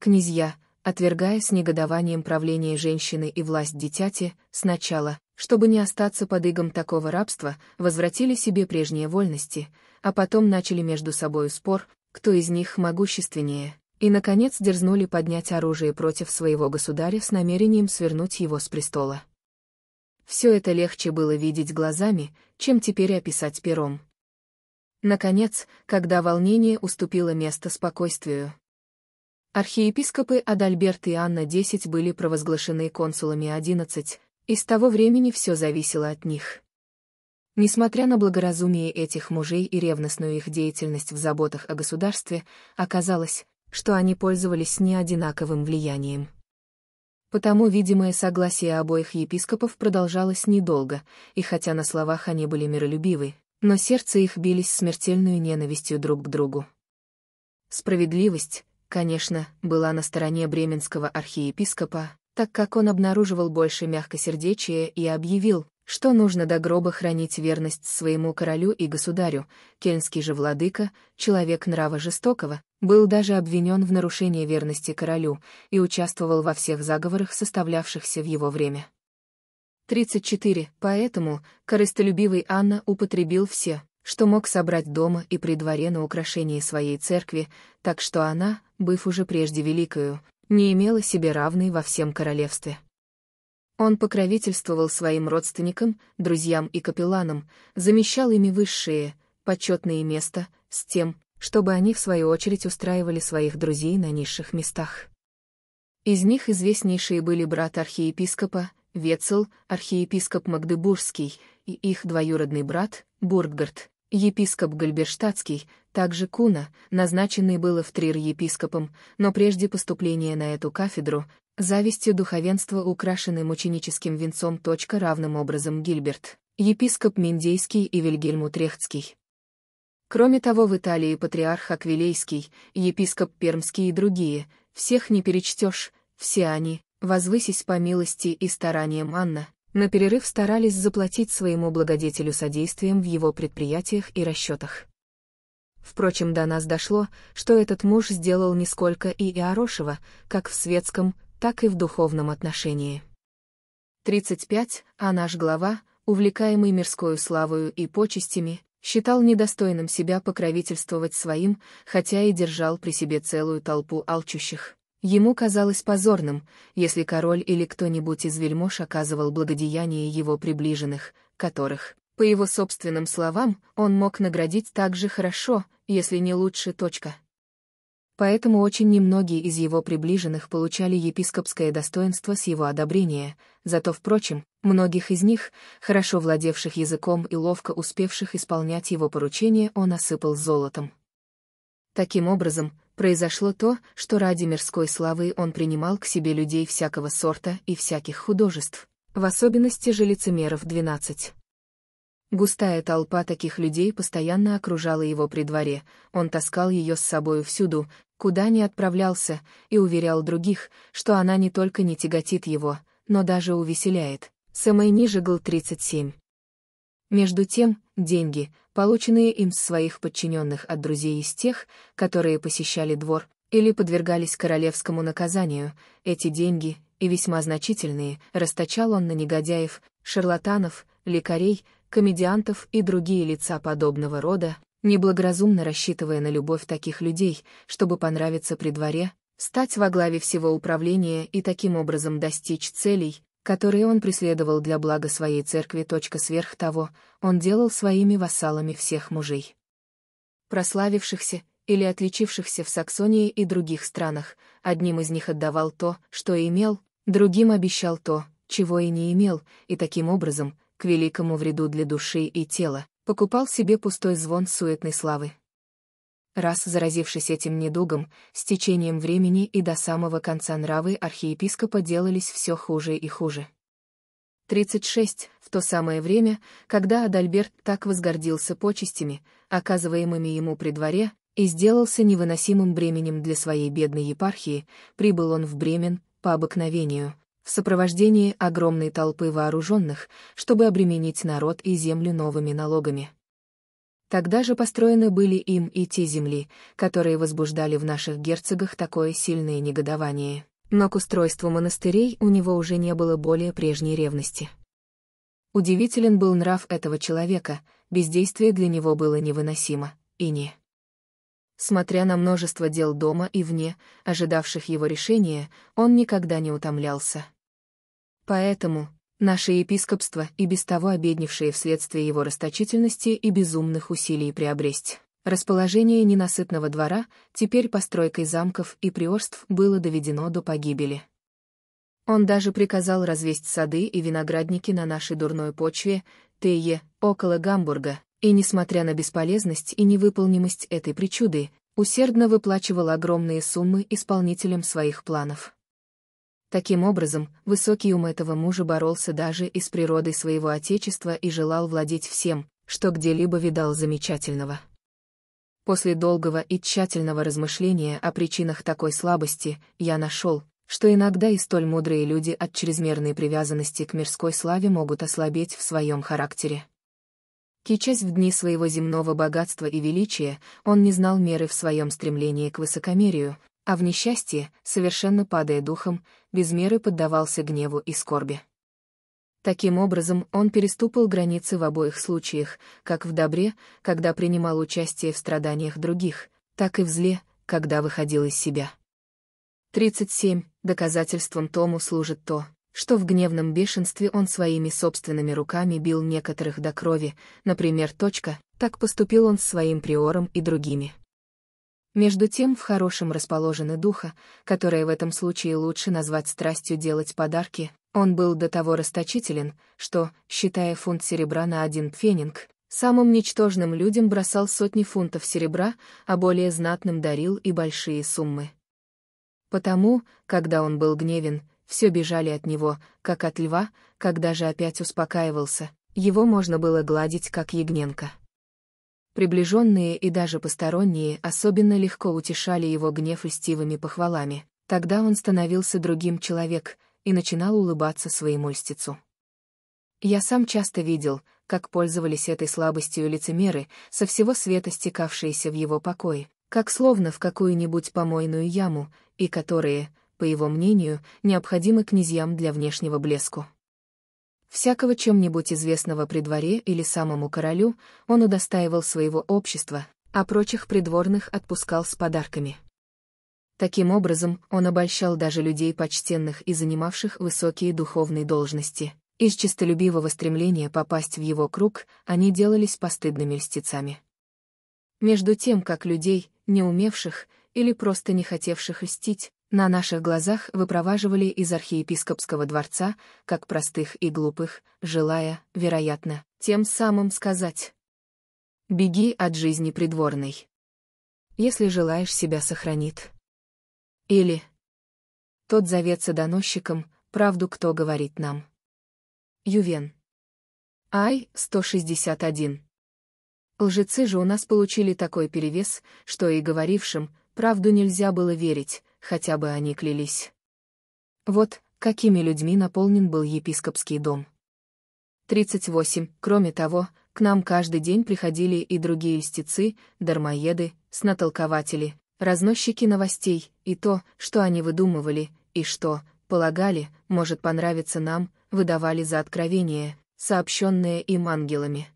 Князья, отвергая с негодованием правление женщины и власть дитяти, сначала, чтобы не остаться под игом такого рабства, возвратили себе прежние вольности, а потом начали между собою спор, кто из них могущественнее, и, наконец, дерзнули поднять оружие против своего государя с намерением свернуть его с престола. Все это легче было видеть глазами, чем теперь описать пером. Наконец, когда волнение уступило место спокойствию. Архиепископы Адальберт и Анна 10 были провозглашены консулами 11, и с того времени все зависело от них. Несмотря на благоразумие этих мужей и ревностную их деятельность в заботах о государстве, оказалось, что они пользовались неодинаковым влиянием. Потому видимое согласие обоих епископов продолжалось недолго, и хотя на словах они были миролюбивы, но сердца их бились смертельную ненавистью друг к другу. Справедливость, конечно, была на стороне бременского архиепископа, так как он обнаруживал больше мягкосердечия и объявил, что нужно до гроба хранить верность своему королю и государю, кельнский же владыка, человек нрава жестокого, был даже обвинен в нарушении верности королю и участвовал во всех заговорах, составлявшихся в его время. 34. Поэтому корыстолюбивый Анна употребил все, что мог собрать дома и при дворе на украшении своей церкви, так что она, быв уже прежде великою, не имела себе равной во всем королевстве. Он покровительствовал своим родственникам, друзьям и капелланам, замещал ими высшие, почетные места, с тем, чтобы они в свою очередь устраивали своих друзей на низших местах. Из них известнейшие были брат архиепископа, Вецел, архиепископ Магдебургский, и их двоюродный брат, Бурггард, епископ Гальберштадтский, также Куна, назначенный было в Трир епископом, но прежде поступления на эту кафедру, завистью духовенства украшенный мученическим венцом. Равным образом Гильберт, епископ Миндейский и Вильгельм Утрехтский. Кроме того в Италии патриарх Аквилейский, епископ Пермский и другие, всех не перечтешь, все они, возвысись по милости и стараниям Анна, на перерыв старались заплатить своему благодетелю содействием в его предприятиях и расчетах. Впрочем, до нас дошло, что этот муж сделал не сколько и Иорошева, как в светском, так и в духовном отношении. 35, а наш глава, увлекаемый мирскою славою и почестями, считал недостойным себя покровительствовать своим, хотя и держал при себе целую толпу алчущих. Ему казалось позорным, если король или кто-нибудь из вельмож оказывал благодеяние его приближенных, которых, по его собственным словам, он мог наградить так же хорошо, если не лучше точка. Поэтому очень немногие из его приближенных получали епископское достоинство с его одобрения, зато, впрочем, многих из них, хорошо владевших языком и ловко успевших исполнять его поручения, он осыпал золотом. Таким образом, произошло то, что ради мирской славы он принимал к себе людей всякого сорта и всяких художеств, в особенности же лицемеров 12. Густая толпа таких людей постоянно окружала его при дворе, он таскал ее с собою всюду, куда не отправлялся, и уверял других, что она не только не тяготит его, но даже увеселяет. Самый ниже гл 37. Между тем, деньги, полученные им с своих подчиненных от друзей из тех, которые посещали двор или подвергались королевскому наказанию, эти деньги, и весьма значительные, расточал он на негодяев, шарлатанов, лекарей, комедиантов и другие лица подобного рода, неблагоразумно рассчитывая на любовь таких людей, чтобы понравиться при дворе, стать во главе всего управления и таким образом достичь целей, которые он преследовал для блага своей церкви. Сверх того, он делал своими вассалами всех мужей, прославившихся или отличившихся в Саксонии и других странах, одним из них отдавал то, что имел, другим обещал то, чего и не имел, и таким образом, к великому вреду для души и тела, покупал себе пустой звон суетной славы, Раз заразившись этим недугом, с течением времени и до самого конца нравы архиепископа делались все хуже и хуже. 36, в то самое время, когда Адальберт так возгордился почестями, оказываемыми ему при дворе, и сделался невыносимым бременем для своей бедной епархии, прибыл он в Бремен, по обыкновению, в сопровождении огромной толпы вооруженных, чтобы обременить народ и землю новыми налогами. Тогда же построены были им и те земли, которые возбуждали в наших герцогах такое сильное негодование. Но к устройству монастырей у него уже не было более прежней ревности. Удивителен был нрав этого человека, бездействие для него было невыносимо, и не. Смотря на множество дел дома и вне, ожидавших его решения, он никогда не утомлялся. Поэтому, Наше епископство, и без того обедневшее вследствие его расточительности и безумных усилий приобрести Расположение ненасытного двора, теперь постройкой замков и приорств, было доведено до погибели. Он даже приказал развесть сады и виноградники на нашей дурной почве, Тее, около Гамбурга, и, несмотря на бесполезность и невыполнимость этой причуды, усердно выплачивал огромные суммы исполнителям своих планов. Таким образом, высокий ум этого мужа боролся даже и с природой своего отечества и желал владеть всем, что где-либо видал замечательного. После долгого и тщательного размышления о причинах такой слабости, я нашел, что иногда и столь мудрые люди от чрезмерной привязанности к мирской славе могут ослабеть в своем характере. Кичась в дни своего земного богатства и величия, он не знал меры в своем стремлении к высокомерию, а в несчастье, совершенно падая духом, без меры поддавался гневу и скорби. Таким образом, он переступал границы в обоих случаях, как в добре, когда принимал участие в страданиях других, так и в зле, когда выходил из себя. 37. Доказательством тому служит то, что в гневном бешенстве он своими собственными руками бил некоторых до крови, например, точка, так поступил он с своим приором и другими. Между тем в хорошем расположены духа, которое в этом случае лучше назвать страстью делать подарки, он был до того расточителен, что, считая фунт серебра на один пфенинг, самым ничтожным людям бросал сотни фунтов серебра, а более знатным дарил и большие суммы. Потому, когда он был гневен, все бежали от него, как от льва, когда же опять успокаивался, его можно было гладить как ягненка приближенные и даже посторонние особенно легко утешали его гнев льстивыми похвалами, тогда он становился другим человек и начинал улыбаться своему льстецу. Я сам часто видел, как пользовались этой слабостью лицемеры, со всего света стекавшиеся в его покой, как словно в какую-нибудь помойную яму, и которые, по его мнению, необходимы князьям для внешнего блеску. Всякого чем-нибудь известного при дворе или самому королю он удостаивал своего общества, а прочих придворных отпускал с подарками. Таким образом, он обольщал даже людей почтенных и занимавших высокие духовные должности. Из честолюбивого стремления попасть в его круг они делались постыдными льстецами. Между тем, как людей, не умевших или просто не хотевших льстить, на наших глазах выпроваживали из архиепископского дворца, как простых и глупых, желая, вероятно, тем самым сказать «беги от жизни придворной», если желаешь себя сохранит. Или «тот зовется доносчиком, правду кто говорит нам». Ювен. Ай, 161. Лжецы же у нас получили такой перевес, что и говорившим, правду нельзя было верить, хотя бы они клялись. Вот, какими людьми наполнен был епископский дом. 38. Кроме того, к нам каждый день приходили и другие льстецы, дармоеды, снотолкователи, разносчики новостей, и то, что они выдумывали, и что, полагали, может понравиться нам, выдавали за откровение, сообщенное им ангелами.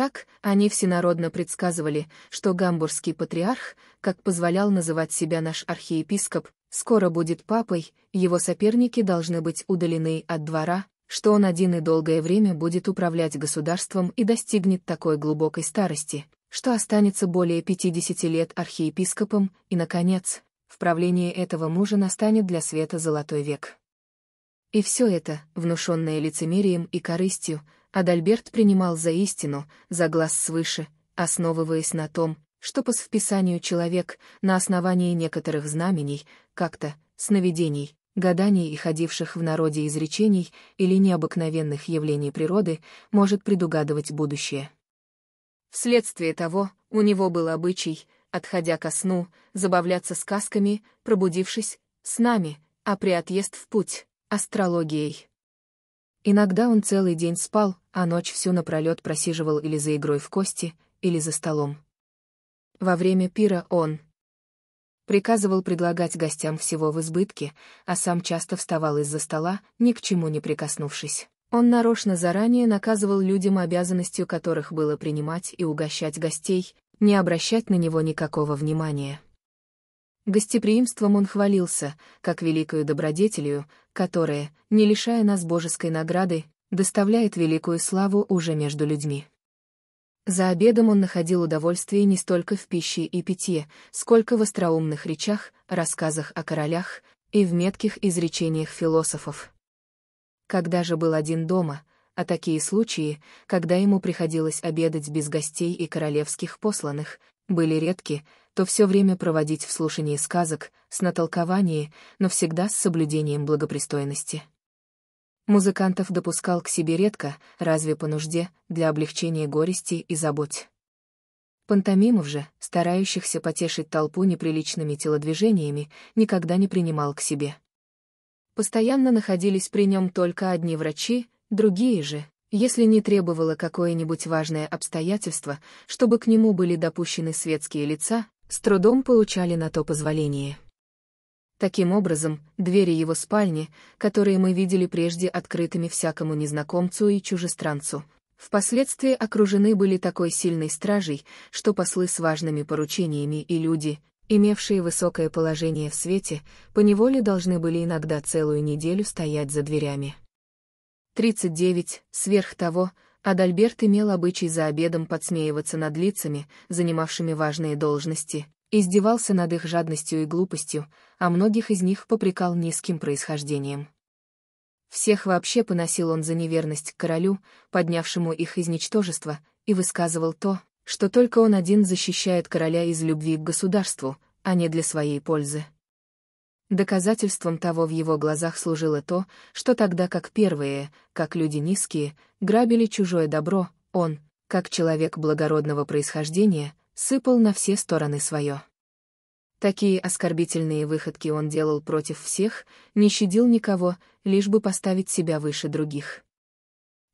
Так, они всенародно предсказывали, что гамбургский патриарх, как позволял называть себя наш архиепископ, скоро будет папой, его соперники должны быть удалены от двора, что он один и долгое время будет управлять государством и достигнет такой глубокой старости, что останется более 50 лет архиепископом, и, наконец, в правлении этого мужа настанет для света золотой век. И все это, внушенное лицемерием и корыстью, Адальберт принимал за истину, за глаз свыше, основываясь на том, что по вписанию человек, на основании некоторых знамений, как-то, сновидений, гаданий и ходивших в народе изречений или необыкновенных явлений природы, может предугадывать будущее. Вследствие того, у него был обычай, отходя ко сну, забавляться сказками, пробудившись, с нами, а при отъезд в путь, астрологией. Иногда он целый день спал, а ночь всю напролет просиживал или за игрой в кости, или за столом. Во время пира он приказывал предлагать гостям всего в избытке, а сам часто вставал из-за стола, ни к чему не прикоснувшись. Он нарочно заранее наказывал людям обязанностью которых было принимать и угощать гостей, не обращать на него никакого внимания. Гостеприимством он хвалился, как великою добродетелью, которая, не лишая нас божеской награды, доставляет великую славу уже между людьми. За обедом он находил удовольствие не столько в пище и питье, сколько в остроумных речах, рассказах о королях и в метких изречениях философов. Когда же был один дома, а такие случаи, когда ему приходилось обедать без гостей и королевских посланных, были редки, то все время проводить в слушании сказок, с натолковании, но всегда с соблюдением благопристойности. Музыкантов допускал к себе редко, разве по нужде, для облегчения горести и забот. Пантомимов же, старающихся потешить толпу неприличными телодвижениями, никогда не принимал к себе. Постоянно находились при нем только одни врачи, другие же, если не требовало какое-нибудь важное обстоятельство, чтобы к нему были допущены светские лица, с трудом получали на то позволение. Таким образом, двери его спальни, которые мы видели прежде открытыми всякому незнакомцу и чужестранцу, впоследствии окружены были такой сильной стражей, что послы с важными поручениями и люди, имевшие высокое положение в свете, поневоле должны были иногда целую неделю стоять за дверями. 39, сверх того, Адальберт имел обычай за обедом подсмеиваться над лицами, занимавшими важные должности, издевался над их жадностью и глупостью, а многих из них попрекал низким происхождением. Всех вообще поносил он за неверность к королю, поднявшему их из ничтожества, и высказывал то, что только он один защищает короля из любви к государству, а не для своей пользы. Доказательством того в его глазах служило то, что тогда как первые, как люди низкие, грабили чужое добро, он, как человек благородного происхождения, сыпал на все стороны свое. Такие оскорбительные выходки он делал против всех, не щадил никого, лишь бы поставить себя выше других.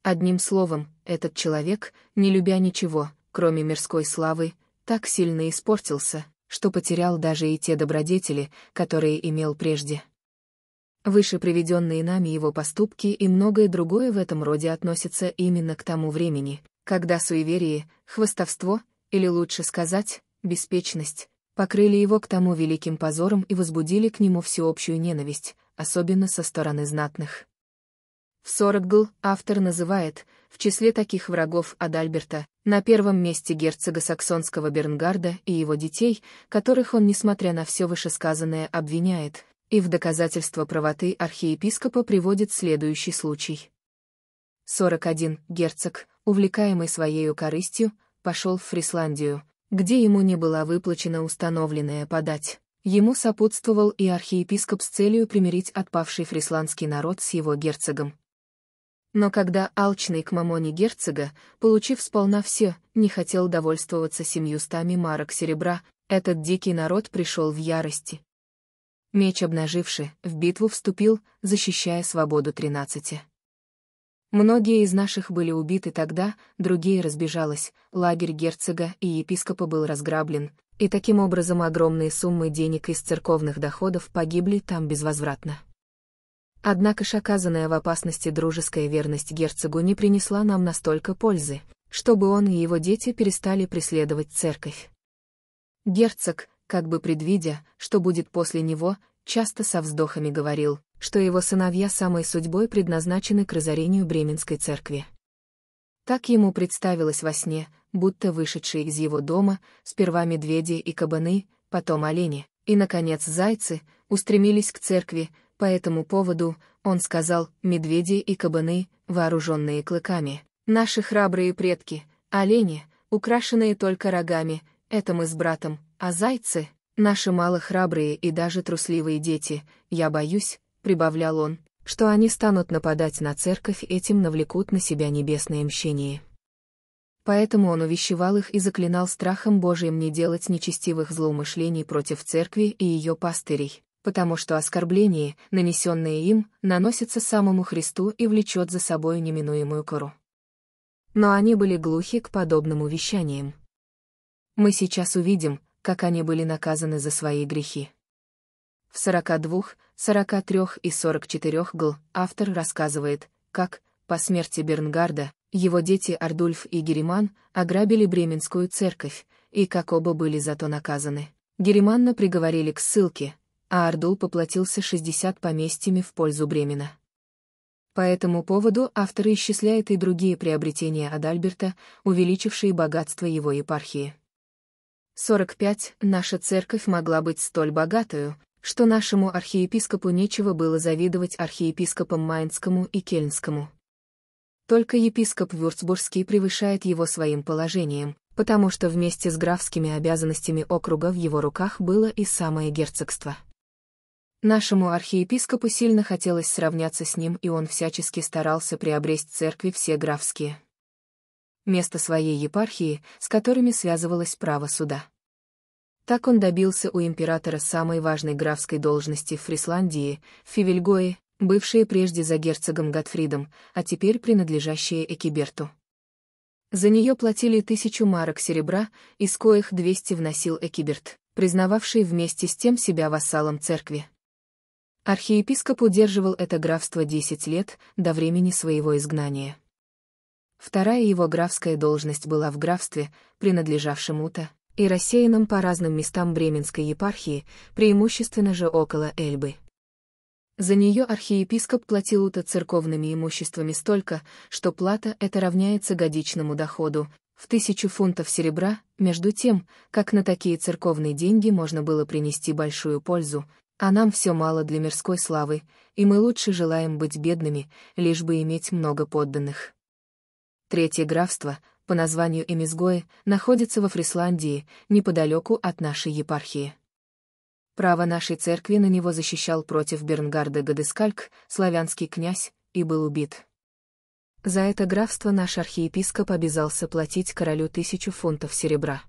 Одним словом, этот человек, не любя ничего, кроме мирской славы, так сильно испортился, что потерял даже и те добродетели, которые имел прежде. Выше приведенные нами его поступки и многое другое в этом роде относятся именно к тому времени, когда суеверие, хвостовство, или лучше сказать, беспечность, покрыли его к тому великим позором и возбудили к нему всеобщую ненависть, особенно со стороны знатных. В Сорокгл автор называет, в числе таких врагов Адальберта, на первом месте герцога саксонского Бернгарда и его детей, которых он, несмотря на все вышесказанное, обвиняет, и в доказательство правоты архиепископа приводит следующий случай. 41. Герцог, увлекаемый своей корыстью, пошел в Фрисландию, где ему не была выплачена установленная подать. Ему сопутствовал и архиепископ с целью примирить отпавший фрисландский народ с его герцогом, но когда алчный к мамоне герцога, получив сполна все, не хотел довольствоваться семьюстами марок серебра, этот дикий народ пришел в ярости. Меч обнаживший, в битву вступил, защищая свободу тринадцати. Многие из наших были убиты тогда, другие разбежались, лагерь герцога и епископа был разграблен, и таким образом огромные суммы денег из церковных доходов погибли там безвозвратно. Однако ж оказанная в опасности дружеская верность герцогу не принесла нам настолько пользы, чтобы он и его дети перестали преследовать церковь. Герцог, как бы предвидя, что будет после него, часто со вздохами говорил, что его сыновья самой судьбой предназначены к разорению Бременской церкви. Так ему представилось во сне, будто вышедшие из его дома, сперва медведи и кабаны, потом олени, и, наконец, зайцы, устремились к церкви, по этому поводу он сказал «медведи и кабаны, вооруженные клыками». Наши храбрые предки, олени, украшенные только рогами, это мы с братом, а зайцы, наши малохрабрые и даже трусливые дети, я боюсь, прибавлял он, что они станут нападать на церковь и этим навлекут на себя небесное мщение. Поэтому он увещевал их и заклинал страхом Божиим не делать нечестивых злоумышлений против церкви и ее пастырей потому что оскорбление, нанесенное им, наносится самому Христу и влечет за собой неминуемую кору. Но они были глухи к подобному вещаниям. Мы сейчас увидим, как они были наказаны за свои грехи. В 42, 43 и 44 гл автор рассказывает, как, по смерти Бернгарда, его дети Ардульф и Гериман ограбили Бременскую церковь, и как оба были зато наказаны. Гериманна приговорили к ссылке, а Ардул поплатился 60 поместьями в пользу Бремена. По этому поводу авторы исчисляет и другие приобретения Адальберта, увеличившие богатство его епархии. 45. Наша церковь могла быть столь богатую, что нашему архиепископу нечего было завидовать архиепископам Майнскому и Кельнскому. Только епископ Вюрцбургский превышает его своим положением, потому что вместе с графскими обязанностями округа в его руках было и самое герцогство. Нашему архиепископу сильно хотелось сравняться с ним, и он всячески старался приобрести церкви все графские. Место своей епархии, с которыми связывалось право суда. Так он добился у императора самой важной графской должности в Фрисландии, Фивельгое, бывшие прежде за герцогом Готфридом, а теперь принадлежащие Экиберту. За нее платили тысячу марок серебра, из коих двести вносил Экиберт, признававший вместе с тем себя вассалом церкви. Архиепископ удерживал это графство 10 лет до времени своего изгнания. Вторая его графская должность была в графстве, принадлежавшем Ута, и рассеянном по разным местам Бременской епархии, преимущественно же около Эльбы. За нее архиепископ платил Ута церковными имуществами столько, что плата это равняется годичному доходу, в тысячу фунтов серебра, между тем, как на такие церковные деньги можно было принести большую пользу, а нам все мало для мирской славы, и мы лучше желаем быть бедными, лишь бы иметь много подданных. Третье графство, по названию Эмизгои, находится во Фрисландии, неподалеку от нашей епархии. Право нашей церкви на него защищал против Бернгарда Гадескальк, славянский князь, и был убит. За это графство наш архиепископ обязался платить королю тысячу фунтов серебра.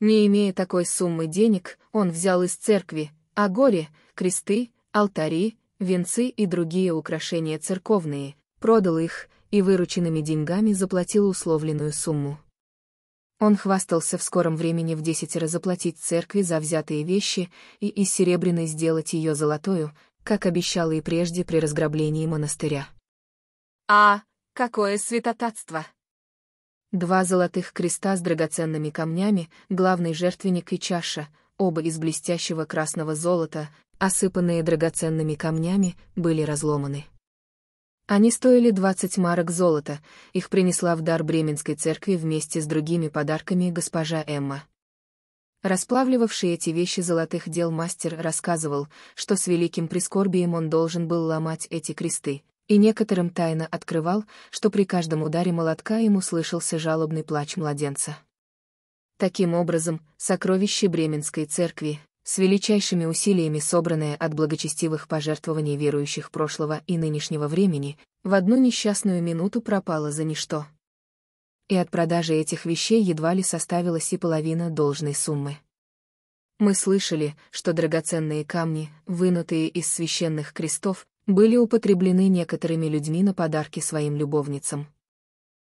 Не имея такой суммы денег, он взял из церкви, а горе, кресты, алтари, венцы и другие украшения церковные, продал их и вырученными деньгами заплатил условленную сумму. Он хвастался в скором времени в раз заплатить церкви за взятые вещи и из серебряной сделать ее золотою, как обещал и прежде при разграблении монастыря. А, какое святотатство! Два золотых креста с драгоценными камнями, главный жертвенник и чаша — оба из блестящего красного золота, осыпанные драгоценными камнями, были разломаны. Они стоили 20 марок золота, их принесла в дар Бременской церкви вместе с другими подарками госпожа Эмма. Расплавливавший эти вещи золотых дел мастер рассказывал, что с великим прискорбием он должен был ломать эти кресты, и некоторым тайно открывал, что при каждом ударе молотка ему слышался жалобный плач младенца. Таким образом, сокровище Бременской церкви, с величайшими усилиями собранное от благочестивых пожертвований верующих прошлого и нынешнего времени, в одну несчастную минуту пропало за ничто. И от продажи этих вещей едва ли составилась и половина должной суммы. Мы слышали, что драгоценные камни, вынутые из священных крестов, были употреблены некоторыми людьми на подарки своим любовницам.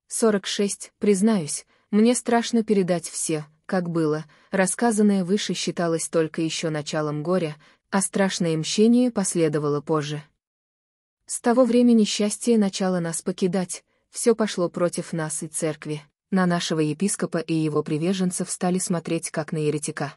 46, признаюсь, мне страшно передать все, как было, рассказанное выше считалось только еще началом горя, а страшное мщение последовало позже. С того времени счастье начало нас покидать, все пошло против нас и церкви. На нашего епископа и его приверженцев стали смотреть как на еретика.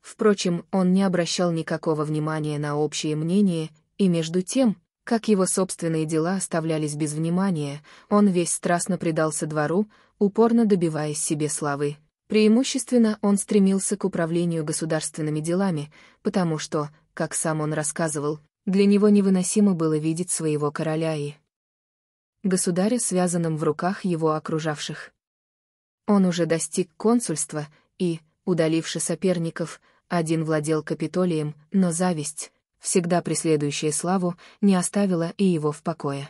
Впрочем, он не обращал никакого внимания на общее мнение, и между тем, как его собственные дела оставлялись без внимания, он весь страстно предался двору, упорно добиваясь себе славы. Преимущественно он стремился к управлению государственными делами, потому что, как сам он рассказывал, для него невыносимо было видеть своего короля и государя, связанным в руках его окружавших. Он уже достиг консульства и, удаливши соперников, один владел Капитолием, но зависть, всегда преследующая славу, не оставила и его в покое.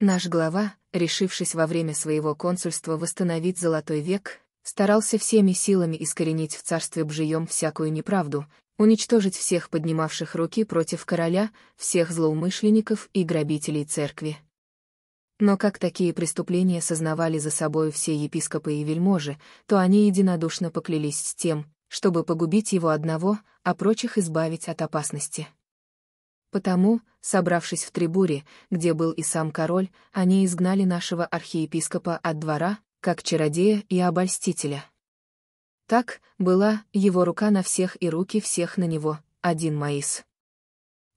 Наш глава, решившись во время своего консульства восстановить Золотой век, старался всеми силами искоренить в царстве Бжием всякую неправду, уничтожить всех поднимавших руки против короля, всех злоумышленников и грабителей церкви. Но как такие преступления сознавали за собой все епископы и вельможи, то они единодушно поклялись с тем, чтобы погубить его одного, а прочих избавить от опасности. Потому, собравшись в Трибуре, где был и сам король, они изгнали нашего архиепископа от двора, как чародея и обольстителя. Так, была его рука на всех и руки всех на него, один Маис.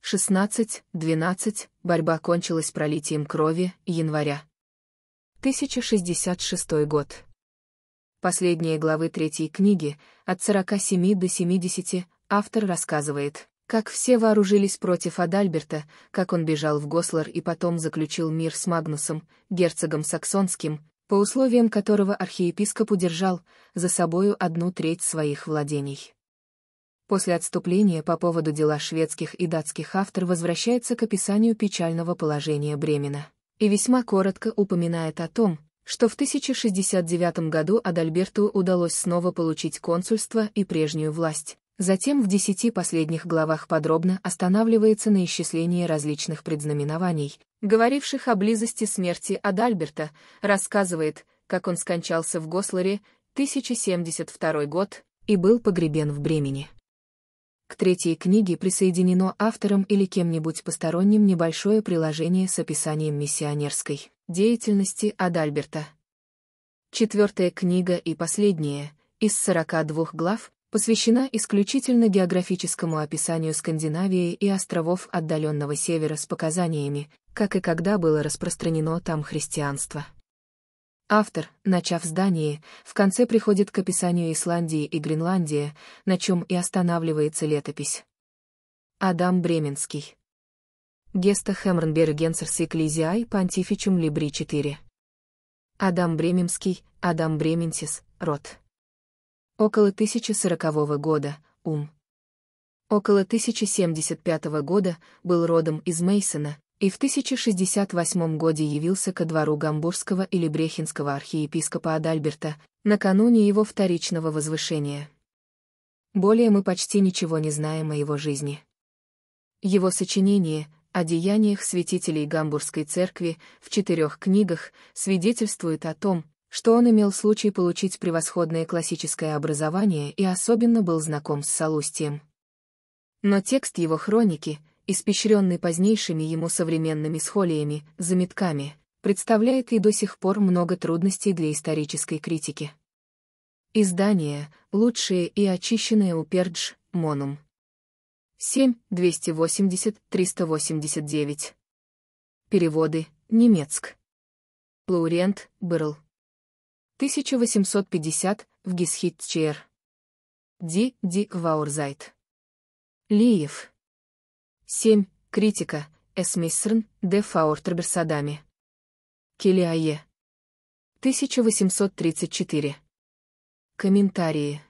16-12, борьба кончилась пролитием крови, января. 1066 год. Последние главы третьей книги, от 47 до 70, автор рассказывает. Как все вооружились против Адальберта, как он бежал в Гослар и потом заключил мир с Магнусом, герцогом саксонским, по условиям которого архиепископ удержал за собою одну треть своих владений. После отступления по поводу дела шведских и датских автор возвращается к описанию печального положения Бремена и весьма коротко упоминает о том, что в 1069 году Адальберту удалось снова получить консульство и прежнюю власть, Затем в десяти последних главах подробно останавливается на исчислении различных предзнаменований, говоривших о близости смерти Адальберта, рассказывает, как он скончался в Гослере, 1072 год, и был погребен в Бремени. К третьей книге присоединено автором или кем-нибудь посторонним небольшое приложение с описанием миссионерской деятельности Адальберта. Четвертая книга и последняя, из 42 глав, посвящена исключительно географическому описанию Скандинавии и островов отдаленного севера с показаниями, как и когда было распространено там христианство. Автор, начав с Дании, в конце приходит к описанию Исландии и Гренландии, на чем и останавливается летопись. Адам Бременский. Геста Хемренбергенсерс Экклезиай Понтифичум Либри 4. Адам Бременский, Адам Бременсис, Рот. Около 1040 года, ум. Около 1075 года был родом из Мейсона и в 1068 году явился ко двору гамбургского или Брехинского архиепископа Адальберта накануне его вторичного возвышения. Более мы почти ничего не знаем о его жизни. Его сочинение о деяниях святителей Гамбургской церкви в четырех книгах свидетельствует о том, что он имел случай получить превосходное классическое образование и особенно был знаком с Салустием. Но текст его хроники, испещренный позднейшими ему современными схолиями, заметками, представляет и до сих пор много трудностей для исторической критики. Издание «Лучшие и очищенные Упердж, Монум». 7, 280, 389. Переводы, немецк. Лауриент, Берл. 1850, в Гисхитчер. Ди, Ди, Ваурзайт. Лиев. 7. Критика. Эсмейсрн, де Фауртерберсадами. Килиае. 1834. Комментарии.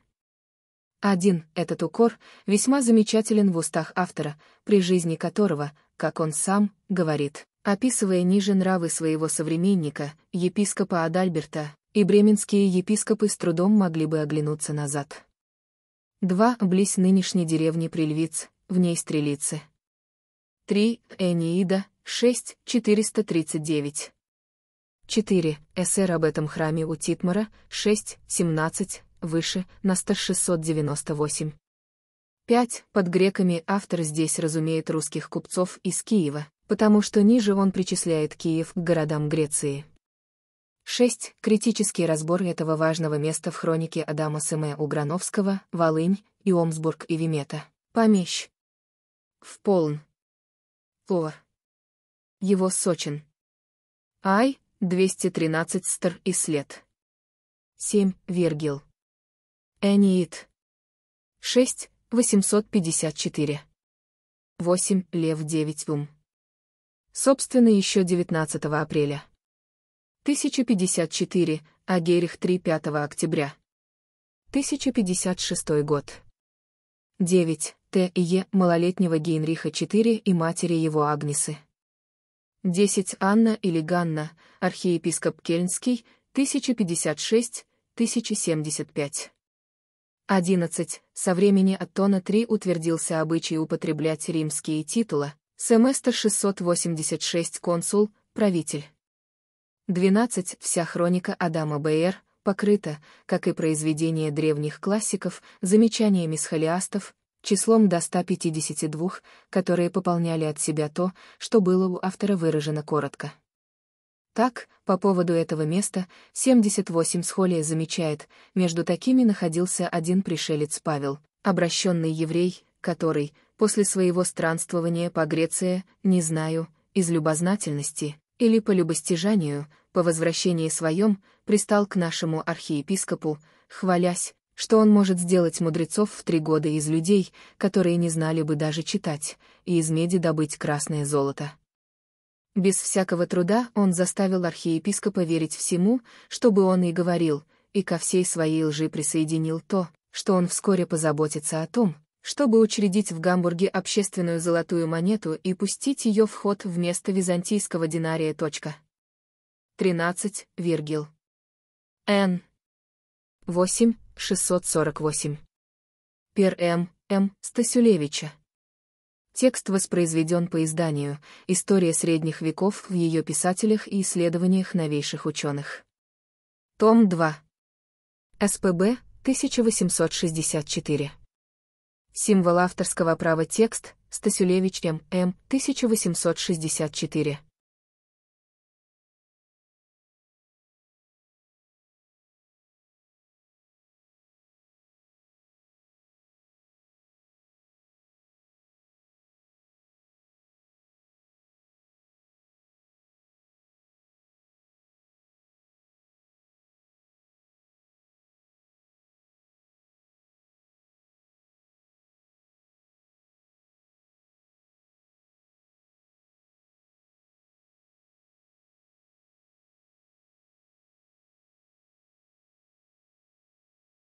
1. Этот укор весьма замечателен в устах автора, при жизни которого, как он сам, говорит, описывая ниже нравы своего современника, епископа Адальберта, и бременские епископы с трудом могли бы оглянуться назад. Два Близ нынешней деревни Прильвиц, в ней Стрелицы. Три Эниида, 6, 439. Четыре СР об этом храме у Титмара, Шесть 17, выше, на 698. 5. Под греками автор здесь разумеет русских купцов из Киева, потому что ниже он причисляет Киев к городам Греции. 6. Критический разбор этого важного места в хронике Адама Сыме Уграновского, Волынь, и Омсбург и Вимета. Помещ. В полн. Повар. Его Сочин. Ай, 213 стр и след. 7. Вергил. Эниит. 6. 854. 8. Лев 9 Вум. Собственно, еще 19 апреля. 1054, Агерих 3 5 октября. 1056 год. 9. Т. и Е. малолетнего Гейнриха 4 и матери его Агнесы. 10. Анна или Ганна, архиепископ Кельнский, 1056-1075. 11. Со времени Аттона III утвердился обычай употреблять римские титулы, семестр 686 консул, правитель. 12. Вся хроника Адама Б.Р. покрыта, как и произведения древних классиков, замечаниями схолиастов, числом до 152, которые пополняли от себя то, что было у автора выражено коротко. Так, по поводу этого места, 78 Схолия замечает, между такими находился один пришелец Павел, обращенный еврей, который, после своего странствования по Греции, не знаю, из любознательности, или по любостяжанию, по возвращении своем, пристал к нашему архиепископу, хвалясь, что он может сделать мудрецов в три года из людей, которые не знали бы даже читать, и из меди добыть красное золото. Без всякого труда он заставил архиепископа верить всему, что бы он и говорил, и ко всей своей лжи присоединил то, что он вскоре позаботится о том, чтобы учредить в Гамбурге общественную золотую монету и пустить ее в ход вместо византийского динария. 13. Виргил. Н. 8. 648. Пер М. М. Стасюлевича. Текст воспроизведен по изданию «История средних веков в ее писателях и исследованиях новейших ученых». Том 2. СПБ, 1864. Символ авторского права текст, Стасюлевич М. 1864.